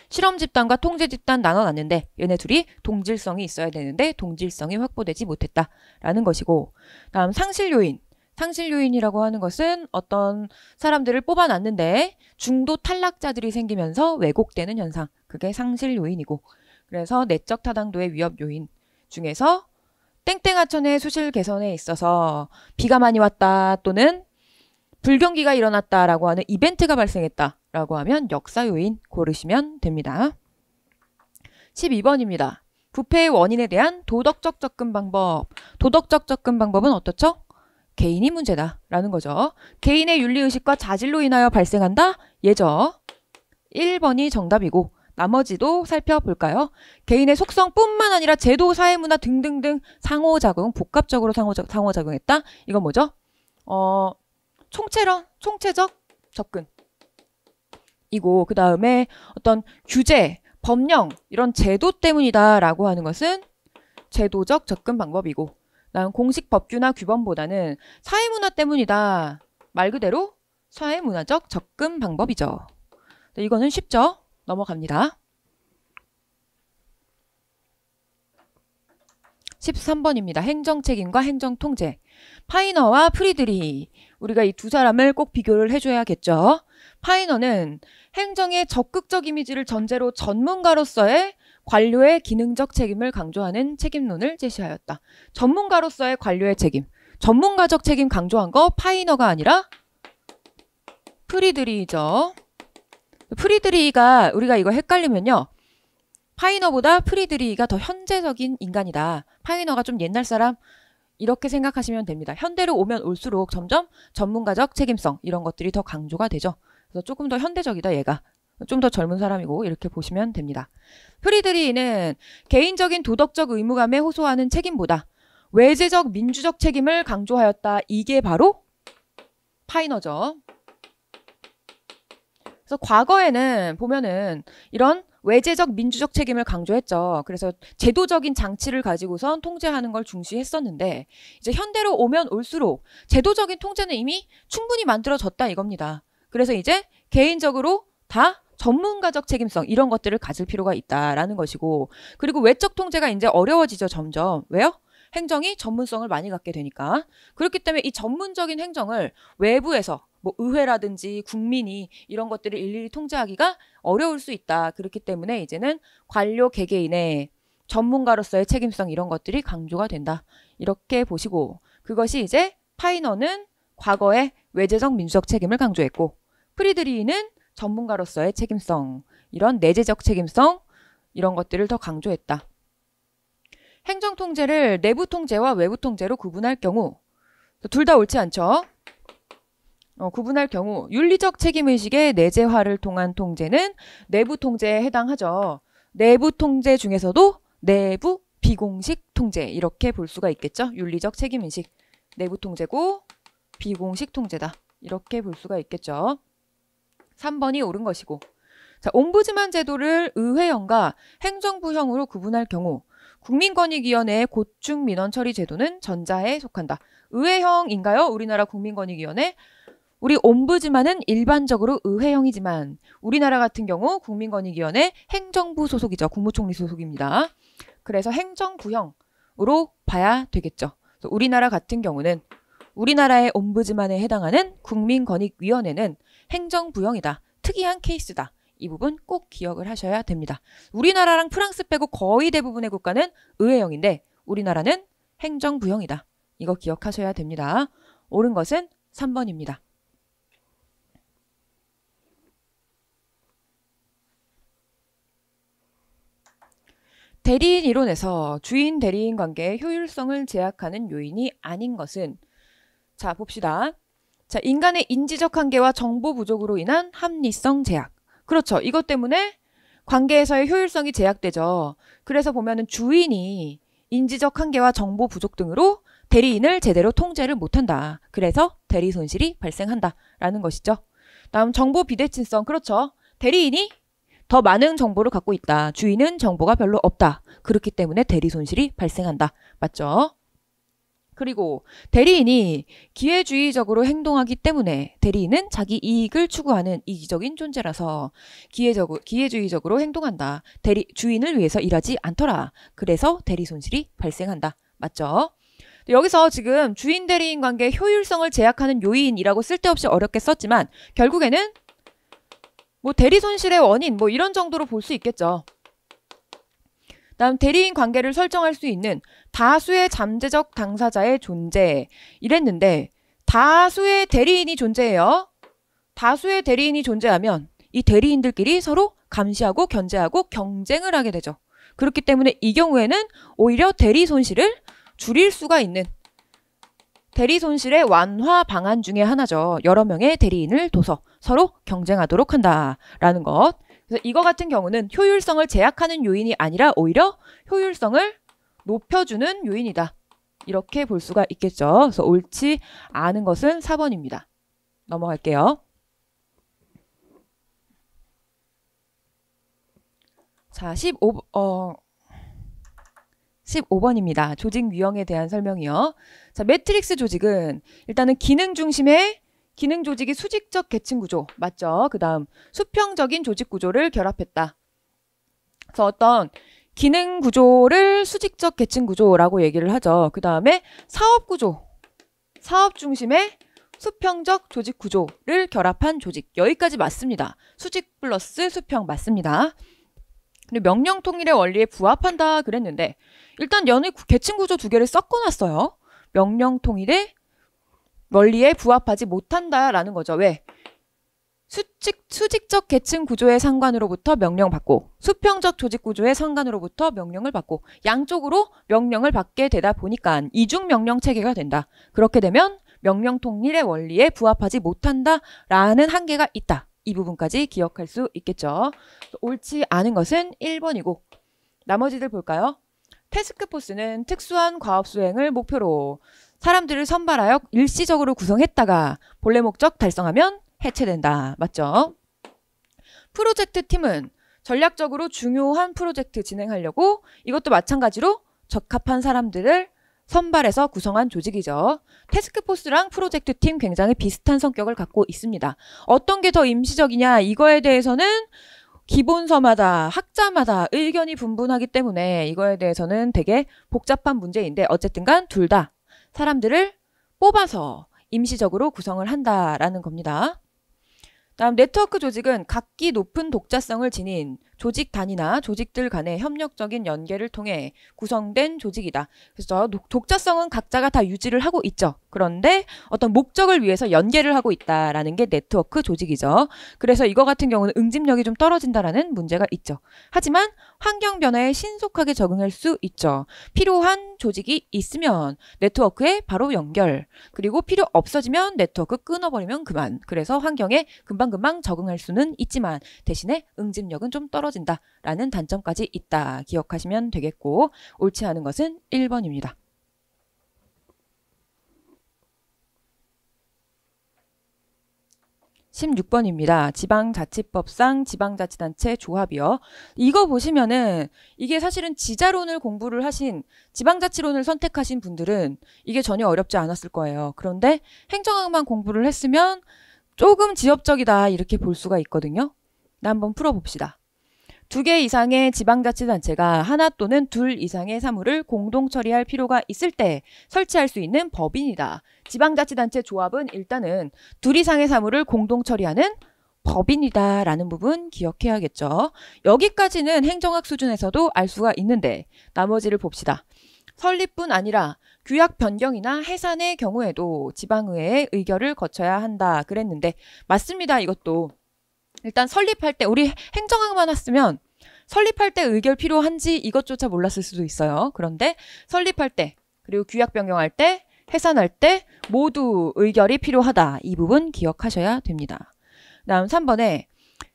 실험 집단과 통제 집단 나눠놨는데 얘네 둘이 동질성이 있어야 되는데 동질성이 확보되지 못했다라는 것이고 다음 상실 요인 상실 요인이라고 하는 것은 어떤 사람들을 뽑아놨는데 중도 탈락자들이 생기면서 왜곡되는 현상 그게 상실 요인이고 그래서 내적 타당도의 위협 요인 중에서 땡땡하천의 수질 개선에 있어서 비가 많이 왔다 또는 불경기가 일어났다라고 하는 이벤트가 발생했다라고 하면 역사 요인 고르시면 됩니다. 12번입니다. 부패의 원인에 대한 도덕적 접근 방법. 도덕적 접근 방법은 어떻죠? 개인이 문제다라는 거죠. 개인의 윤리의식과 자질로 인하여 발생한다? 예죠. 1번이 정답이고 나머지도 살펴볼까요? 개인의 속성뿐만 아니라 제도, 사회문화 등등등 상호작용, 복합적으로 상호작, 상호작용했다? 이건 뭐죠? 어, 총체론, 총체적 접근. 이고 그 다음에 어떤 규제, 법령 이런 제도 때문이다라고 하는 것은 제도적 접근 방법이고 난 공식 법규나 규범보다는 사회문화 때문이다. 말 그대로 사회문화적 접근 방법이죠. 네, 이거는 쉽죠? 넘어갑니다. 13번입니다. 행정책임과 행정통제. 파이너와 프리드리 우리가 이 두 사람을 꼭 비교를 해줘야겠죠. 파이너는 행정의 적극적 이미지를 전제로 전문가로서의 관료의 기능적 책임을 강조하는 책임론을 제시하였다. 전문가로서의 관료의 책임, 전문가적 책임 강조한 거 파이너가 아니라 프리드리죠. 프리드리가 우리가 이거 헷갈리면요. 파이너보다 프리드리가 더 현재적인 인간이다. 파이너가 좀 옛날 사람, 이렇게 생각하시면 됩니다. 현대로 오면 올수록 점점 전문가적 책임성 이런 것들이 더 강조가 되죠. 그래서 조금 더 현대적이다 얘가. 좀 더 젊은 사람이고 이렇게 보시면 됩니다. 프리드리는 개인적인 도덕적 의무감에 호소하는 책임보다 외재적 민주적 책임을 강조하였다. 이게 바로 파이너죠. 그래서 과거에는 보면은 이런 외재적 민주적 책임을 강조했죠. 그래서 제도적인 장치를 가지고선 통제하는 걸 중시했었는데 이제 현대로 오면 올수록 제도적인 통제는 이미 충분히 만들어졌다 이겁니다. 그래서 이제 개인적으로 다 전문가적 책임성 이런 것들을 가질 필요가 있다라는 것이고 그리고 외적 통제가 이제 어려워지죠 점점 왜요? 행정이 전문성을 많이 갖게 되니까 그렇기 때문에 이 전문적인 행정을 외부에서 뭐 의회라든지 국민이 이런 것들을 일일이 통제하기가 어려울 수 있다. 그렇기 때문에 이제는 관료 개개인의 전문가로서의 책임성 이런 것들이 강조가 된다. 이렇게 보시고 그것이 이제 파이너는 과거의 외재적 민주적 책임을 강조했고 프리드리히는 전문가로서의 책임성, 이런 내재적 책임성 이런 것들을 더 강조했다. 행정 통제를 내부 통제와 외부 통제로 구분할 경우 둘 다 옳지 않죠. 어, 구분할 경우 윤리적 책임의식의 내재화를 통한 통제는 내부 통제에 해당하죠. 내부 통제 중에서도 내부 비공식 통제 이렇게 볼 수가 있겠죠. 윤리적 책임의식 내부 통제고 비공식 통제다 이렇게 볼 수가 있겠죠. 3번이 옳은 것이고 자, 옴부즈만 제도를 의회형과 행정부형으로 구분할 경우 국민권익위원회의 고충 민원 처리 제도는 전자에 속한다. 의회형인가요? 우리나라 국민권익위원회 우리 옴부즈만은 일반적으로 의회형이지만 우리나라 같은 경우 국민권익위원회 행정부 소속이죠. 국무총리 소속입니다. 그래서 행정부형으로 봐야 되겠죠. 우리나라 같은 경우는 우리나라의 옴부즈만에 해당하는 국민권익위원회는 행정부형이다. 특이한 케이스다. 이 부분 꼭 기억을 하셔야 됩니다. 우리나라랑 프랑스 빼고 거의 대부분의 국가는 의회형인데 우리나라는 행정부형이다. 이거 기억하셔야 됩니다. 옳은 것은 3번입니다. 대리인 이론에서 주인 대리인 관계의 효율성을 제약하는 요인이 아닌 것은 자 봅시다. 자 인간의 인지적 한계와 정보 부족으로 인한 합리성 제약. 그렇죠. 이것 때문에 관계에서의 효율성이 제약되죠. 그래서 보면은 주인이 인지적 한계와 정보 부족 등으로 대리인을 제대로 통제를 못한다. 그래서 대리 손실이 발생한다라는 것이죠. 다음 정보 비대칭성 그렇죠. 대리인이 더 많은 정보를 갖고 있다. 주인은 정보가 별로 없다. 그렇기 때문에 대리 손실이 발생한다. 맞죠? 그리고 대리인이 기회주의적으로 행동하기 때문에 대리인은 자기 이익을 추구하는 이기적인 존재라서 기회적, 기회주의적으로 행동한다. 대리, 주인을 위해서 일하지 않더라. 그래서 대리 손실이 발생한다. 맞죠? 여기서 지금 주인 대리인 관계 효율성을 제약하는 요인이라고 쓸데없이 어렵게 썼지만 결국에는 뭐 대리 손실의 원인 뭐 이런 정도로 볼 수 있겠죠. 다음 대리인 관계를 설정할 수 있는 다수의 잠재적 당사자의 존재 이랬는데 다수의 대리인이 존재해요. 다수의 대리인이 존재하면 이 대리인들끼리 서로 감시하고 견제하고 경쟁을 하게 되죠. 그렇기 때문에 이 경우에는 오히려 대리 손실을 줄일 수가 있는 대리 손실의 완화 방안 중에 하나죠. 여러 명의 대리인을 둬서 서로 경쟁하도록 한다라는 것. 그래서 이거 같은 경우는 효율성을 제약하는 요인이 아니라 오히려 효율성을 높여주는 요인이다. 이렇게 볼 수가 있겠죠. 그래서 옳지 않은 것은 4번입니다. 넘어갈게요. 자, 15, 어, 15번입니다. 조직 유형에 대한 설명이요. 자, 매트릭스 조직은 일단은 기능 중심의 기능 조직이 수직적 계층 구조 맞죠? 그 다음 수평적인 조직 구조를 결합했다. 그래서 어떤 기능 구조를 수직적 계층 구조라고 얘기를 하죠. 그 다음에 사업 구조, 사업 중심의 수평적 조직 구조를 결합한 조직 여기까지 맞습니다. 수직 플러스 수평 맞습니다. 근데 명령 통일의 원리에 부합한다 그랬는데 일단 연의 계층 구조 두 개를 섞어놨어요. 명령 통일에 원리에 부합하지 못한다라는 거죠. 왜? 수직, 수직적 계층 구조의 상관으로부터 명령 받고 수평적 조직 구조의 상관으로부터 명령을 받고 양쪽으로 명령을 받게 되다 보니까 이중 명령 체계가 된다. 그렇게 되면 명령 통일의 원리에 부합하지 못한다라는 한계가 있다. 이 부분까지 기억할 수 있겠죠. 옳지 않은 것은 1번이고 나머지들 볼까요? 패스크포스는 특수한 과업 수행을 목표로 사람들을 선발하여 일시적으로 구성했다가 본래 목적 달성하면 해체된다. 맞죠? 프로젝트 팀은 전략적으로 중요한 프로젝트 진행하려고 이것도 마찬가지로 적합한 사람들을 선발해서 구성한 조직이죠. 태스크포스랑 프로젝트 팀 굉장히 비슷한 성격을 갖고 있습니다. 어떤 게 더 임시적이냐 이거에 대해서는 기본서마다 학자마다 의견이 분분하기 때문에 이거에 대해서는 되게 복잡한 문제인데 어쨌든 간 둘 다 사람들을 뽑아서 임시적으로 구성을 한다라는 겁니다. 다음 네트워크 조직은 각기 높은 독자성을 지닌 조직 단위나 조직들 간의 협력적인 연계를 통해 구성된 조직이다. 그래서 독자성은 각자가 다 유지를 하고 있죠. 그런데 어떤 목적을 위해서 연계를 하고 있다라는 게 네트워크 조직이죠. 그래서 이거 같은 경우는 응집력이 좀 떨어진다라는 문제가 있죠. 하지만 환경 변화에 신속하게 적응할 수 있죠. 필요한 조직이 있으면 네트워크에 바로 연결. 그리고 필요 없어지면 네트워크 끊어버리면 그만. 그래서 환경에 금방금방 적응할 수는 있지만 대신에 응집력은 좀떨어집니 떨어진다라는 단점까지 있다 기억하시면 되겠고 옳지 않은 것은 1번입니다. 1 6 번입니다 지방자치법상 지방자치단체 조합이요. 이거 보시면은 이게 사실은 지자론을 공부를 하신 지방자치론을 선택하신 분들은 이게 전혀 어렵지 않았을 거예요. 그런데 행정학만 공부를 했으면 조금 지엽적이다 이렇게 볼 수가 있거든요. 나 한번 풀어봅시다. 두개 이상의 지방자치단체가 하나 또는 둘 이상의 사무를 공동 처리할 필요가 있을 때 설치할 수 있는 법인이다. 지방자치단체 조합은 일단은 둘 이상의 사무를 공동 처리하는 법인이다라는 부분 기억해야겠죠. 여기까지는 행정학 수준에서도 알 수가 있는데 나머지를 봅시다. 설립뿐 아니라 규약 변경이나 해산의 경우에도 지방의회의 의결을 거쳐야 한다 그랬는데 맞습니다. 이것도 일단 설립할 때 우리 행정학만 왔으면 설립할 때 의결 필요한지 이것조차 몰랐을 수도 있어요. 그런데 설립할 때 그리고 규약 변경할 때 해산할 때 모두 의결이 필요하다. 이 부분 기억하셔야 됩니다. 다음 3번에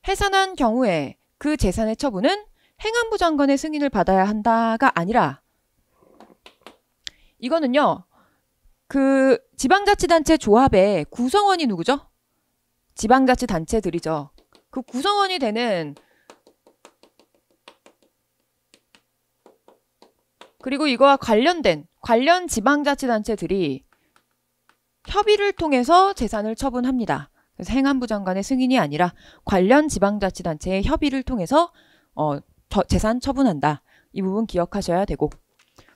해산한 경우에 그 재산의 처분은 행안부 장관의 승인을 받아야 한다가 아니라 이거는요. 그 지방자치단체 조합의 구성원이 누구죠? 지방자치단체들이죠. 그 구성원이 되는 그리고 이거와 관련된 관련 지방자치단체들이 협의를 통해서 재산을 처분합니다. 그래서 행안부 장관의 승인이 아니라 관련 지방자치단체의 협의를 통해서 어, 저, 재산 처분한다. 이 부분 기억하셔야 되고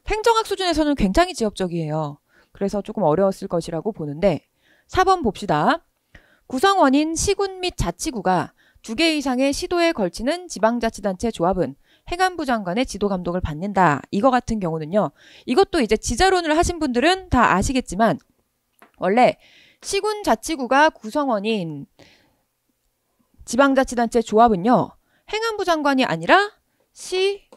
행정학 수준에서는 굉장히 지엽적이에요. 그래서 조금 어려웠을 것이라고 보는데 4번 봅시다. 구성원인 시군 및 자치구가 두개 이상의 시도에 걸치는 지방자치단체 조합은 행안부 장관의 지도 감독을 받는다. 이거 같은 경우는요. 이것도 이제 지자론을 하신 분들은 다 아시겠지만 원래 시군 자치구가 구성원인 지방자치단체 조합은요. 행안부 장관이 아니라 시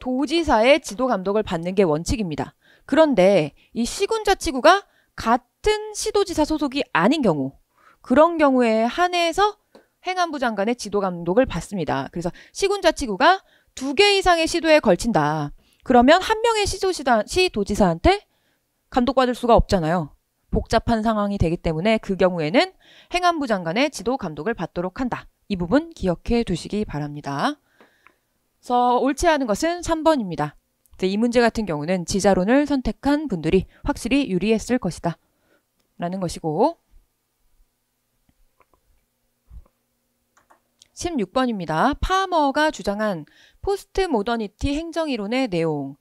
도지사의 지도 감독을 받는 게 원칙입니다. 그런데 이 시군 자치구가 같은 시도지사 소속이 아닌 경우 그런 경우에 한해서 행안부 장관의 지도 감독을 받습니다. 그래서 시군자치구가 두 개 이상의 시도에 걸친다. 그러면 한 명의 시도시다, 시도지사한테 감독받을 수가 없잖아요. 복잡한 상황이 되기 때문에 그 경우에는 행안부 장관의 지도 감독을 받도록 한다. 이 부분 기억해 두시기 바랍니다. 그래서 옳지 않은 것은 3번입니다. 이 문제 같은 경우는 지자론을 선택한 분들이 확실히 유리했을 것이다. 라는 것이고 1 6번입니다 파머가 주장한 포스트 모더니티 행정이론의 내용.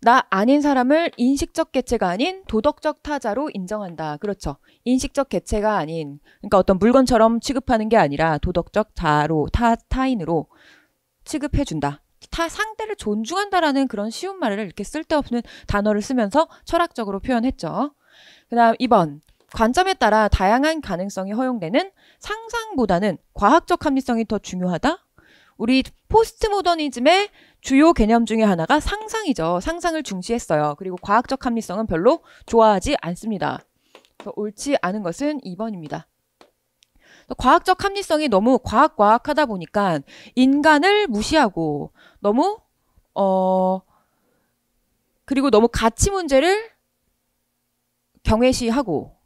나 아닌 사람을 인식적 개체가 아닌 도덕적 타자로 인정한다. 그렇죠. 인식적 개체가 아닌, 그러니까 어떤 물건처럼 취급하는 게 아니라 도덕적 자로, 타, 타인으로 취급해준다. 타 상대를 존중한다라는 그런 쉬운 말을 이렇게 쓸데없는 단어를 쓰면서 철학적으로 표현했죠. 그 다음 2번. 관점에 따라 다양한 가능성이 허용되는 상상보다는 과학적 합리성이 더 중요하다? 우리 포스트 모더니즘의 주요 개념 중에 하나가 상상이죠. 상상을 중시했어요. 그리고 과학적 합리성은 별로 좋아하지 않습니다. 옳지 않은 것은 2번입니다. 과학적 합리성이 너무 과학과학하다 보니까 인간을 무시하고 너무 어 그리고 너무 가치 문제를 경외시하고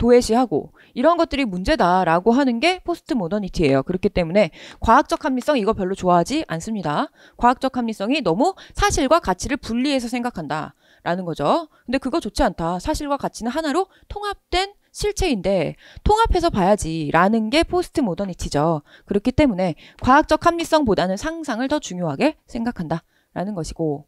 도외시하고 이런 것들이 문제다라고 하는 게 포스트 모더니티예요. 그렇기 때문에 과학적 합리성 이거 별로 좋아하지 않습니다. 과학적 합리성이 너무 사실과 가치를 분리해서 생각한다. 라는 거죠. 근데 그거 좋지 않다. 사실과 가치는 하나로 통합된 실체인데 통합해서 봐야지라는 게 포스트 모더니티죠. 그렇기 때문에 과학적 합리성보다는 상상을 더 중요하게 생각한다라는 것이고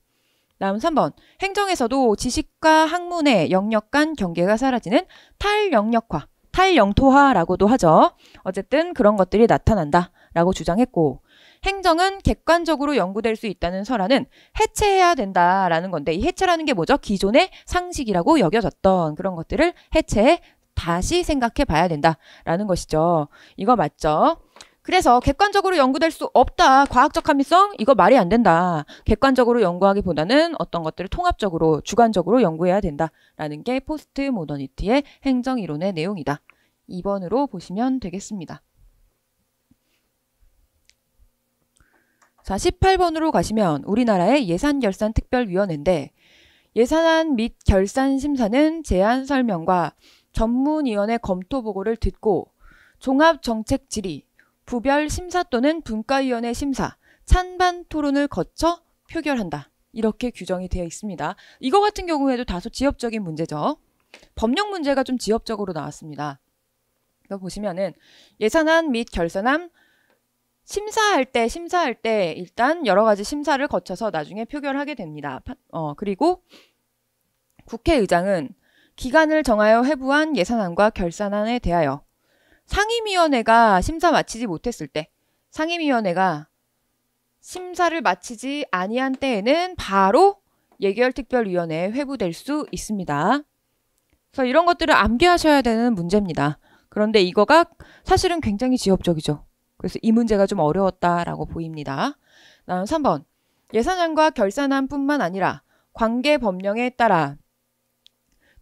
다음 3번. 행정에서도 지식과 학문의 영역 간 경계가 사라지는 탈영역화, 탈영토화라고도 하죠. 어쨌든 그런 것들이 나타난다라고 주장했고 행정은 객관적으로 연구될 수 있다는 설화는 해체해야 된다라는 건데 이 해체라는 게 뭐죠? 기존의 상식이라고 여겨졌던 그런 것들을 해체해 다시 생각해 봐야 된다라는 것이죠. 이거 맞죠? 그래서 객관적으로 연구될 수 없다. 과학적 합리성 이거 말이 안 된다. 객관적으로 연구하기보다는 어떤 것들을 통합적으로 주관적으로 연구해야 된다라는 게 포스트 모더니티의 행정 이론의 내용이다. 2번으로 보시면 되겠습니다. 자, 18번으로 가시면 우리나라의 예산결산특별위원회인데 예산안 및 결산 심사는 제안 설명과 전문위원회 검토 보고를 듣고 종합정책 질의, 구별 심사 또는 분과위원회 심사, 찬반 토론을 거쳐 표결한다. 이렇게 규정이 되어 있습니다. 이거 같은 경우에도 다소 지엽적인 문제죠. 법령 문제가 좀 지엽적으로 나왔습니다. 이거 보시면은 예산안 및 결산안 심사할 때 심사할 때 일단 여러 가지 심사를 거쳐서 나중에 표결하게 됩니다. 어 그리고 국회의장은 기간을 정하여 회부한 예산안과 결산안에 대하여 상임위원회가 심사 마치지 못했을 때 상임위원회가 심사를 마치지 아니한 때에는 바로 예결특별위원회에 회부될 수 있습니다. 그래서 이런 것들을 암기하셔야 되는 문제입니다. 그런데 이거가 사실은 굉장히 지엽적이죠. 그래서 이 문제가 좀 어려웠다라고 보입니다. 다음 3번. 예산안과 결산안뿐만 아니라 관계 법령에 따라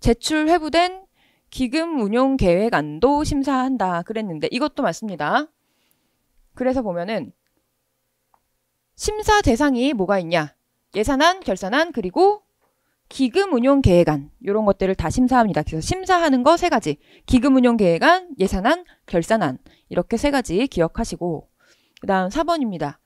제출 회부된 기금 운용 계획안도 심사한다 그랬는데 이것도 맞습니다. 그래서 보면은 심사 대상이 뭐가 있냐? 예산안, 결산안, 그리고 기금 운용 계획안 이런 것들을 다 심사합니다. 그래서 심사하는 거 세 가지. 기금 운용 계획안, 예산안, 결산안 이렇게 세 가지 기억하시고 그다음 4번입니다.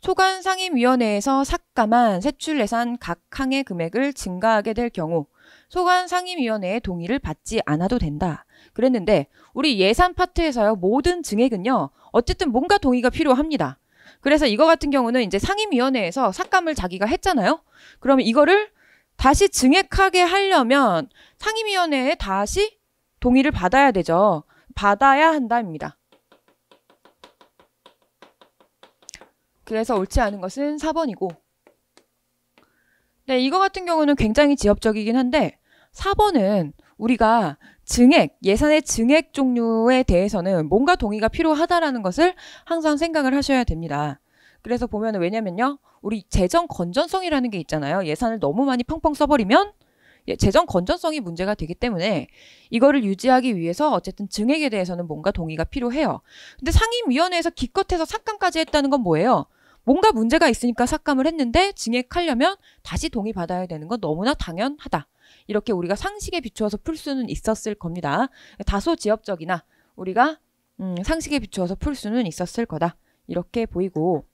초간 상임위원회에서 삭감한 세출 예산 각 항의 금액을 증가하게 될 경우 소관 상임위원회의 동의를 받지 않아도 된다. 그랬는데 우리 예산 파트에서요 모든 증액은요 어쨌든 뭔가 동의가 필요합니다. 그래서 이거 같은 경우는 이제 상임위원회에서 삭감을 자기가 했잖아요. 그러면 이거를 다시 증액하게 하려면 상임위원회에 다시 동의를 받아야 되죠. 받아야 한다입니다. 그래서 옳지 않은 것은 4번이고. 네, 이거 같은 경우는 굉장히 지엽적이긴 한데 4번은 우리가 증액, 예산의 증액 종류에 대해서는 뭔가 동의가 필요하다라는 것을 항상 생각을 하셔야 됩니다. 그래서 보면 은 왜냐면요. 우리 재정 건전성이라는 게 있잖아요. 예산을 너무 많이 펑펑 써버리면 예, 재정 건전성이 문제가 되기 때문에 이거를 유지하기 위해서 어쨌든 증액에 대해서는 뭔가 동의가 필요해요. 근데 상임위원회에서 기껏해서 삭감까지 했다는 건 뭐예요? 뭔가 문제가 있으니까 삭감을 했는데 증액하려면 다시 동의받아야 되는 건 너무나 당연하다. 이렇게 우리가 상식에 비추어서 풀 수는 있었을 겁니다. 다소 지엽적이나 우리가 음, 상식에 비추어서 풀 수는 있었을 거다. 이렇게 보이고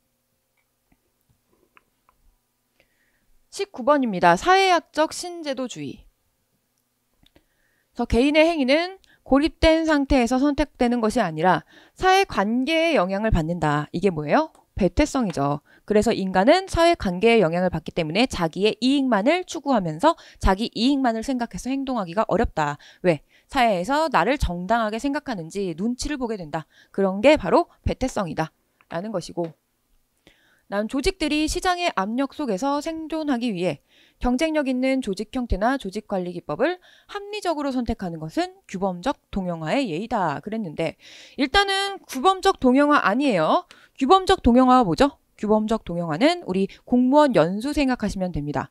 19번입니다. 사회학적 신제도주의 그래서 개인의 행위는 고립된 상태에서 선택되는 것이 아니라 사회 관계에 영향을 받는다. 이게 뭐예요? 배태성이죠. 그래서 인간은 사회 관계에 영향을 받기 때문에 자기의 이익만을 추구하면서 자기 이익만을 생각해서 행동하기가 어렵다. 왜? 사회에서 나를 정당하게 생각하는지 눈치를 보게 된다. 그런 게 바로 배태성이다. 라는 것이고 난 조직들이 시장의 압력 속에서 생존하기 위해 경쟁력 있는 조직 형태나 조직 관리 기법을 합리적으로 선택하는 것은 규범적 동영화의 예의다 그랬는데 일단은 규범적 동영화 아니에요. 규범적 동영화가 뭐죠? 규범적 동영화는 우리 공무원 연수 생각하시면 됩니다.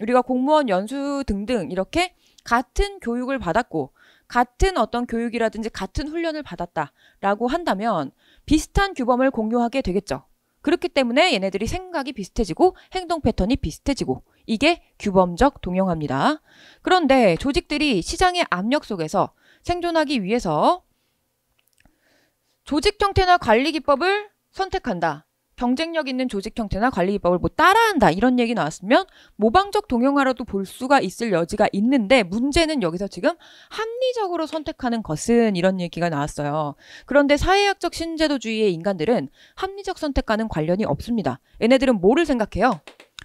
우리가 공무원 연수 등등 이렇게 같은 교육을 받았고 같은 어떤 교육이라든지 같은 훈련을 받았다라고 한다면 비슷한 규범을 공유하게 되겠죠. 그렇기 때문에 얘네들이 생각이 비슷해지고 행동 패턴이 비슷해지고 이게 규범적 동영화입니다. 그런데 조직들이 시장의 압력 속에서 생존하기 위해서 조직 형태나 관리 기법을 선택한다. 경쟁력 있는 조직 형태나 관리 기법을 뭐 따라한다 이런 얘기 나왔으면 모방적 동영화라도볼 수가 있을 여지가 있는데 문제는 여기서 지금 합리적으로 선택하는 것은 이런 얘기가 나왔어요. 그런데 사회학적 신제도주의의 인간들은 합리적 선택과는 관련이 없습니다. 얘네들은 뭐를 생각해요?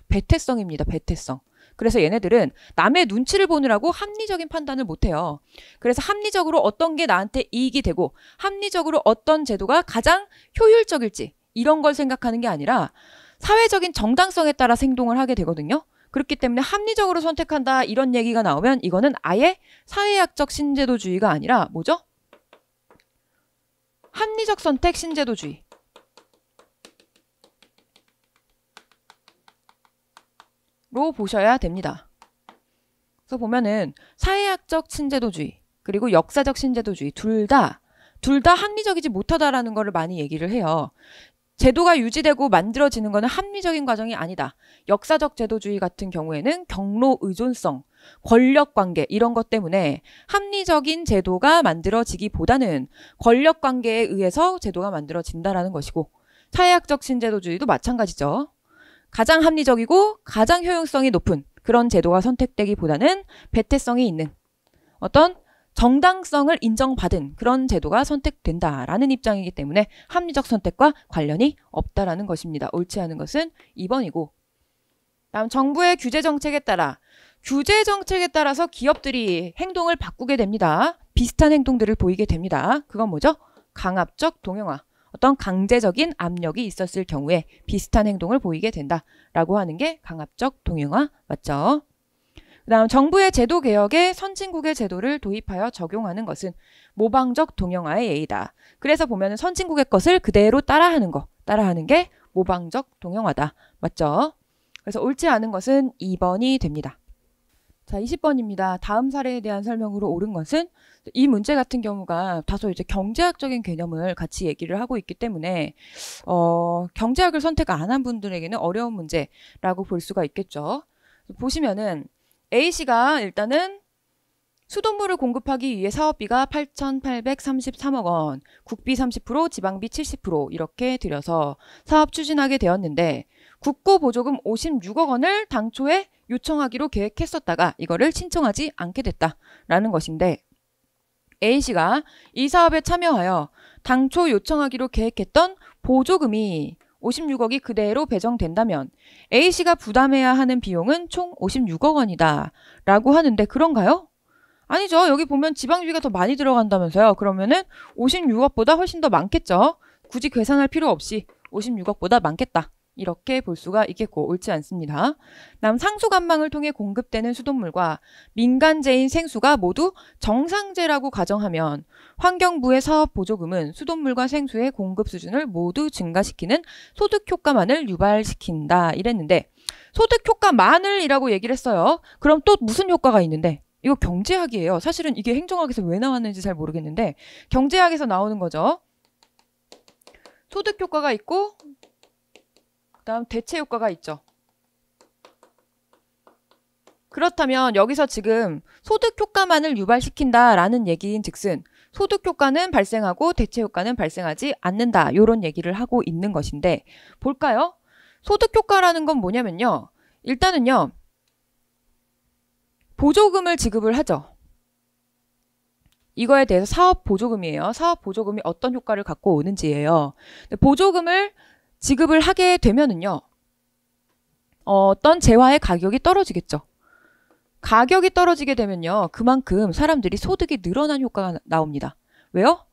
배태성입니다. 배태성. 그래서 얘네들은 남의 눈치를 보느라고 합리적인 판단을 못해요. 그래서 합리적으로 어떤 게 나한테 이익이 되고 합리적으로 어떤 제도가 가장 효율적일지 이런 걸 생각하는 게 아니라 사회적인 정당성에 따라 생동을 하게 되거든요. 그렇기 때문에 합리적으로 선택한다 이런 얘기가 나오면 이거는 아예 사회학적 신제도주의가 아니라 뭐죠? 합리적 선택 신제도주의. 로 보셔야 됩니다. 그래서 보면은 사회학적 신제도주의 그리고 역사적 신제도주의 둘 다 둘 다 합리적이지 못하다라는 거를 많이 얘기를 해요. 제도가 유지되고 만들어지는 것은 합리적인 과정이 아니다. 역사적 제도주의 같은 경우에는 경로 의존성, 권력 관계 이런 것 때문에 합리적인 제도가 만들어지기보다는 권력 관계에 의해서 제도가 만들어진다라는 것이고 사회학적 신제도주의도 마찬가지죠. 가장 합리적이고 가장 효용성이 높은 그런 제도가 선택되기보다는 배태성이 있는 어떤 정당성을 인정받은 그런 제도가 선택된다라는 입장이기 때문에 합리적 선택과 관련이 없다라는 것입니다. 옳지 않은 것은 2번이고 다음 정부의 규제 정책에 따라 규제 정책에 따라서 기업들이 행동을 바꾸게 됩니다. 비슷한 행동들을 보이게 됩니다. 그건 뭐죠? 강압적 동영화. 어떤 강제적인 압력이 있었을 경우에 비슷한 행동을 보이게 된다라고 하는 게 강압적 동영화 맞죠? 그다음 정부의 제도 개혁에 선진국의 제도를 도입하여 적용하는 것은 모방적 동영화의 예이다. 그래서 보면 선진국의 것을 그대로 따라하는 거, 따라하는 게 모방적 동영화다. 맞죠? 그래서 옳지 않은 것은 2번이 됩니다. 자, 20번입니다. 다음 사례에 대한 설명으로 옳은 것은 이 문제 같은 경우가 다소 이제 경제학적인 개념을 같이 얘기를 하고 있기 때문에 어, 경제학을 선택 안 한 분들에게는 어려운 문제라고 볼 수가 있겠죠. 보시면은 A씨가 일단은 수돗물을 공급하기 위해 사업비가 8,833억 원, 국비 30%, 지방비 70% 이렇게 들여서 사업 추진하게 되었는데 국고 보조금 56억 원을 당초에 요청하기로 계획했었다가 이거를 신청하지 않게 됐다라는 것인데 A씨가 이 사업에 참여하여 당초 요청하기로 계획했던 보조금이 56억이 그대로 배정된다면 A씨가 부담해야 하는 비용은 총 56억 원이다. 라고 하는데 그런가요? 아니죠. 여기 보면 지방비가 더 많이 들어간다면서요. 그러면은 56억보다 훨씬 더 많겠죠. 굳이 계산할 필요 없이 56억보다 많겠다. 이렇게 볼 수가 있겠고 옳지 않습니다. 남 상수관망을 통해 공급되는 수돗물과 민간재인 생수가 모두 정상제라고 가정하면 환경부의 사업 보조금은 수돗물과 생수의 공급 수준을 모두 증가시키는 소득 효과만을 유발시킨다 이랬는데 소득 효과만을이라고 얘기를 했어요. 그럼 또 무슨 효과가 있는데? 이거 경제학이에요. 사실은 이게 행정학에서 왜 나왔는지 잘 모르겠는데 경제학에서 나오는 거죠. 소득 효과가 있고 그 다음 대체 효과가 있죠. 그렇다면 여기서 지금 소득 효과만을 유발시킨다라는 얘기인 즉슨 소득 효과는 발생하고 대체 효과는 발생하지 않는다. 요런 얘기를 하고 있는 것인데 볼까요? 소득 효과라는 건 뭐냐면요. 일단은요. 보조금을 지급을 하죠. 이거에 대해서 사업 보조금이에요. 사업 보조금이 어떤 효과를 갖고 오는지예요. 보조금을 지급을 하게 되면은요. 어떤 재화의 가격이 떨어지겠죠. 가격이 떨어지게 되면요. 그만큼 사람들이 소득이 늘어난 효과가 나옵니다. 왜요?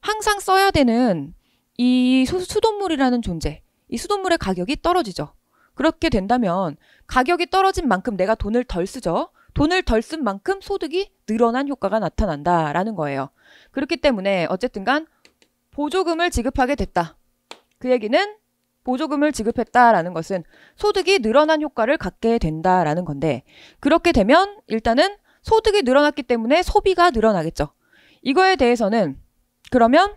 항상 써야 되는 이 수돗물이라는 존재, 이 수돗물의 가격이 떨어지죠. 그렇게 된다면 가격이 떨어진 만큼 내가 돈을 덜 쓰죠. 돈을 덜 쓴 만큼 소득이 늘어난 효과가 나타난다라는 거예요. 그렇기 때문에 어쨌든 간 보조금을 지급하게 됐다. 그 얘기는 보조금을 지급했다라는 것은 소득이 늘어난 효과를 갖게 된다라는 건데 그렇게 되면 일단은 소득이 늘어났기 때문에 소비가 늘어나겠죠. 이거에 대해서는 그러면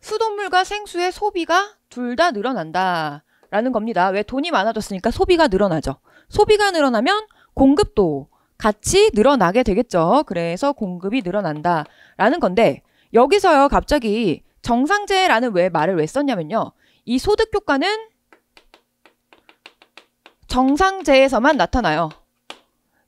수돗물과 생수의 소비가 둘 다 늘어난다라는 겁니다. 왜 돈이 많아졌으니까 소비가 늘어나죠. 소비가 늘어나면 공급도 같이 늘어나게 되겠죠. 그래서 공급이 늘어난다라는 건데 여기서요 갑자기 정상제라는 왜 말을 왜 썼냐면요. 이 소득 효과는 정상제에서만 나타나요.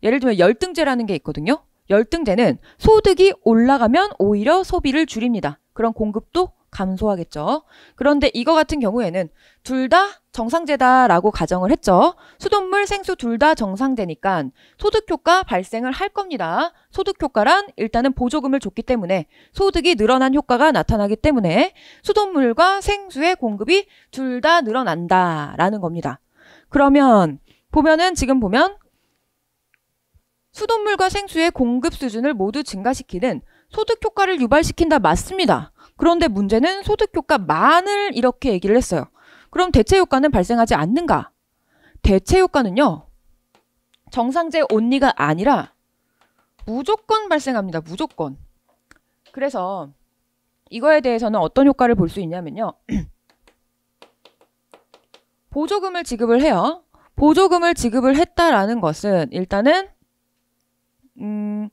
예를 들면 열등제라는 게 있거든요. 열등제는 소득이 올라가면 오히려 소비를 줄입니다. 그런 공급도 감소하겠죠. 그런데 이거 같은 경우에는 둘 다 정상제다라고 가정을 했죠. 수돗물, 생수 둘 다 정상제니까 소득효과 발생을 할 겁니다. 소득효과란 일단은 보조금을 줬기 때문에 소득이 늘어난 효과가 나타나기 때문에 수돗물과 생수의 공급이 둘 다 늘어난다라는 겁니다. 그러면 보면은 지금 보면 수돗물과 생수의 공급 수준을 모두 증가시키는 소득 효과를 유발시킨다 맞습니다. 그런데 문제는 소득효과 만을 이렇게 얘기를 했어요. 그럼 대체효과는 발생하지 않는가? 대체효과는요. 정상제 온리가 아니라 무조건 발생합니다. 무조건. 그래서 이거에 대해서는 어떤 효과를 볼 수 있냐면요. [CLEARS THROAT] 보조금을 지급을 해요. 보조금을 지급을 했다라는 것은 일단은 음,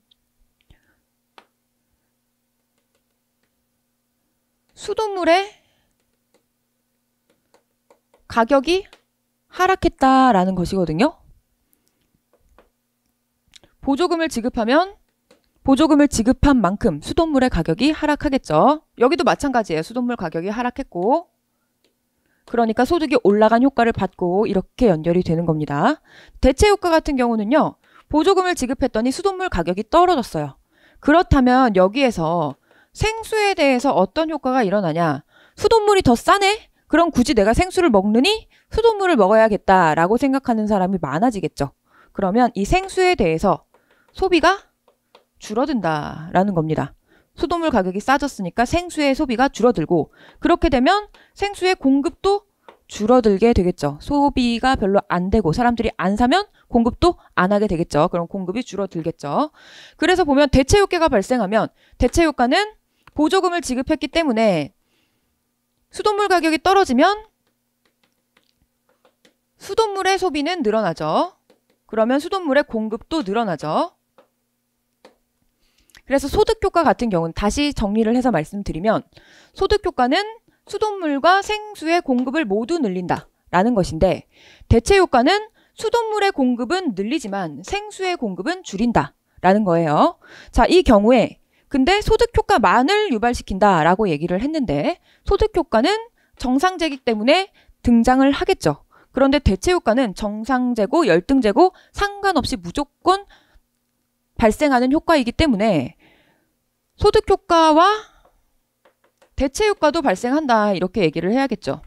수돗물의 가격이 하락했다라는 것이거든요. 보조금을 지급하면 보조금을 지급한 만큼 수돗물의 가격이 하락하겠죠. 여기도 마찬가지예요. 수돗물 가격이 하락했고 그러니까 소득이 올라간 효과를 받고 이렇게 연결이 되는 겁니다. 대체 효과 같은 경우는요. 보조금을 지급했더니 수돗물 가격이 떨어졌어요. 그렇다면 여기에서 생수에 대해서 어떤 효과가 일어나냐? 수돗물이 더 싸네? 그럼 굳이 내가 생수를 먹느니 수돗물을 먹어야겠다라고 생각하는 사람이 많아지겠죠. 그러면 이 생수에 대해서 소비가 줄어든다라는 겁니다. 수돗물 가격이 싸졌으니까 생수의 소비가 줄어들고 그렇게 되면 생수의 공급도 줄어들게 되겠죠. 소비가 별로 안 되고 사람들이 안 사면 공급도 안 하게 되겠죠. 그럼 공급이 줄어들겠죠. 그래서 보면 대체 효과가 발생하면 대체 효과는 보조금을 지급했기 때문에 수돗물 가격이 떨어지면 수돗물의 소비는 늘어나죠. 그러면 수돗물의 공급도 늘어나죠. 그래서 소득효과 같은 경우는 다시 정리를 해서 말씀드리면 소득효과는 수돗물과 생수의 공급을 모두 늘린다 라는 것인데 대체효과는 수돗물의 공급은 늘리지만 생수의 공급은 줄인다 라는 거예요. 자, 이 경우에 근데 소득 효과만을 유발시킨다라고 얘기를 했는데 소득 효과는 정상제기 때문에 등장을 하겠죠. 그런데 대체 효과는 정상제고 열등제고 상관없이 무조건 발생하는 효과이기 때문에 소득 효과와 대체 효과도 발생한다 이렇게 얘기를 해야겠죠.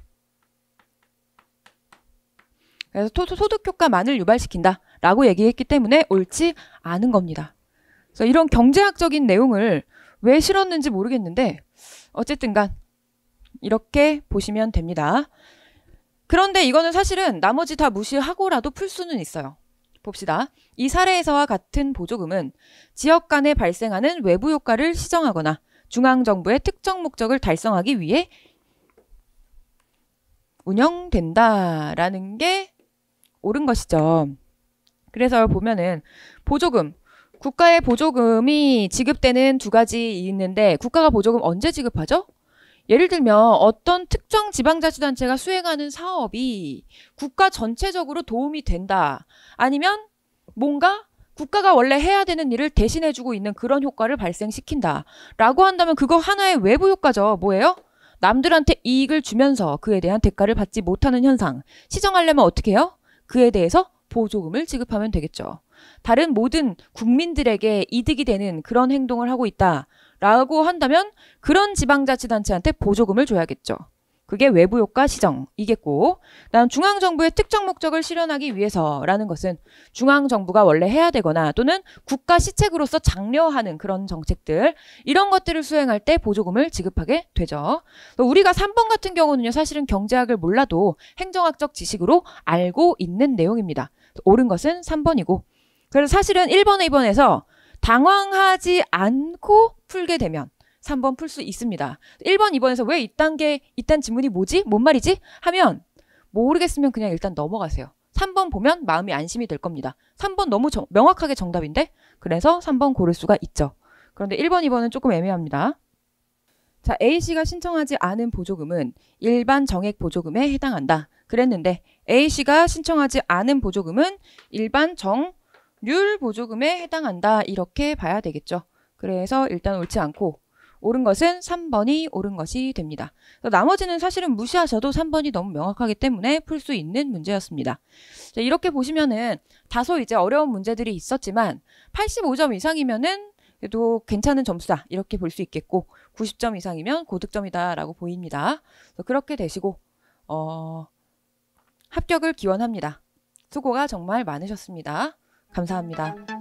그래서 소득 효과만을 유발시킨다라고 얘기했기 때문에 옳지 않은 겁니다. 그래서 이런 경제학적인 내용을 왜 실었는지 모르겠는데 어쨌든간 이렇게 보시면 됩니다. 그런데 이거는 사실은 나머지 다 무시하고라도 풀 수는 있어요. 봅시다. 이 사례에서와 같은 보조금은 지역 간에 발생하는 외부 효과를 시정하거나 중앙정부의 특정 목적을 달성하기 위해 운영된다라는 게 옳은 것이죠. 그래서 보면은 보조금, 국가의 보조금이 지급되는 두 가지 있는데 국가가 보조금 언제 지급하죠? 예를 들면 어떤 특정 지방자치단체가 수행하는 사업이 국가 전체적으로 도움이 된다. 아니면 뭔가 국가가 원래 해야 되는 일을 대신해주고 있는 그런 효과를 발생시킨다. 라고 한다면 그거 하나의 외부 효과죠. 뭐예요? 남들한테 이익을 주면서 그에 대한 대가를 받지 못하는 현상. 시정하려면 어떻게 해요? 그에 대해서 보조금을 지급하면 되겠죠. 다른 모든 국민들에게 이득이 되는 그런 행동을 하고 있다라고 한다면 그런 지방자치단체한테 보조금을 줘야겠죠. 그게 외부효과 시정이겠고, 난 중앙정부의 특정 목적을 실현하기 위해서라는 것은 중앙정부가 원래 해야 되거나 또는 국가 시책으로서 장려하는 그런 정책들, 이런 것들을 수행할 때 보조금을 지급하게 되죠. 우리가 3번 같은 경우는요, 사실은 경제학을 몰라도 행정학적 지식으로 알고 있는 내용입니다. 옳은 것은 3번이고, 그래서 사실은 1번, 2번에서 당황하지 않고 풀게 되면 3번 풀 수 있습니다. 1번, 2번에서 왜 이딴 게, 이딴 질문이 뭐지? 뭔 말이지? 하면 모르겠으면 그냥 일단 넘어가세요. 3번 보면 마음이 안심이 될 겁니다. 3번 너무 정, 명확하게 정답인데? 그래서 3번 고를 수가 있죠. 그런데 1번, 2번은 조금 애매합니다. 자, A씨가 신청하지 않은 보조금은 일반 정액 보조금에 해당한다. 그랬는데 A씨가 신청하지 않은 보조금은 일반 정액 률 보조금에 해당한다 이렇게 봐야 되겠죠. 그래서 일단 옳지 않고 옳은 것은 3번이 옳은 것이 됩니다. 나머지는 사실은 무시하셔도 3번이 너무 명확하기 때문에 풀 수 있는 문제였습니다. 자, 이렇게 보시면은 다소 이제 어려운 문제들이 있었지만 85점 이상이면은 그래도 괜찮은 점수다 이렇게 볼 수 있겠고 90점 이상이면 고득점이다라고 보입니다. 그렇게 되시고 어, 합격을 기원합니다. 수고가 정말 많으셨습니다. 감사합니다.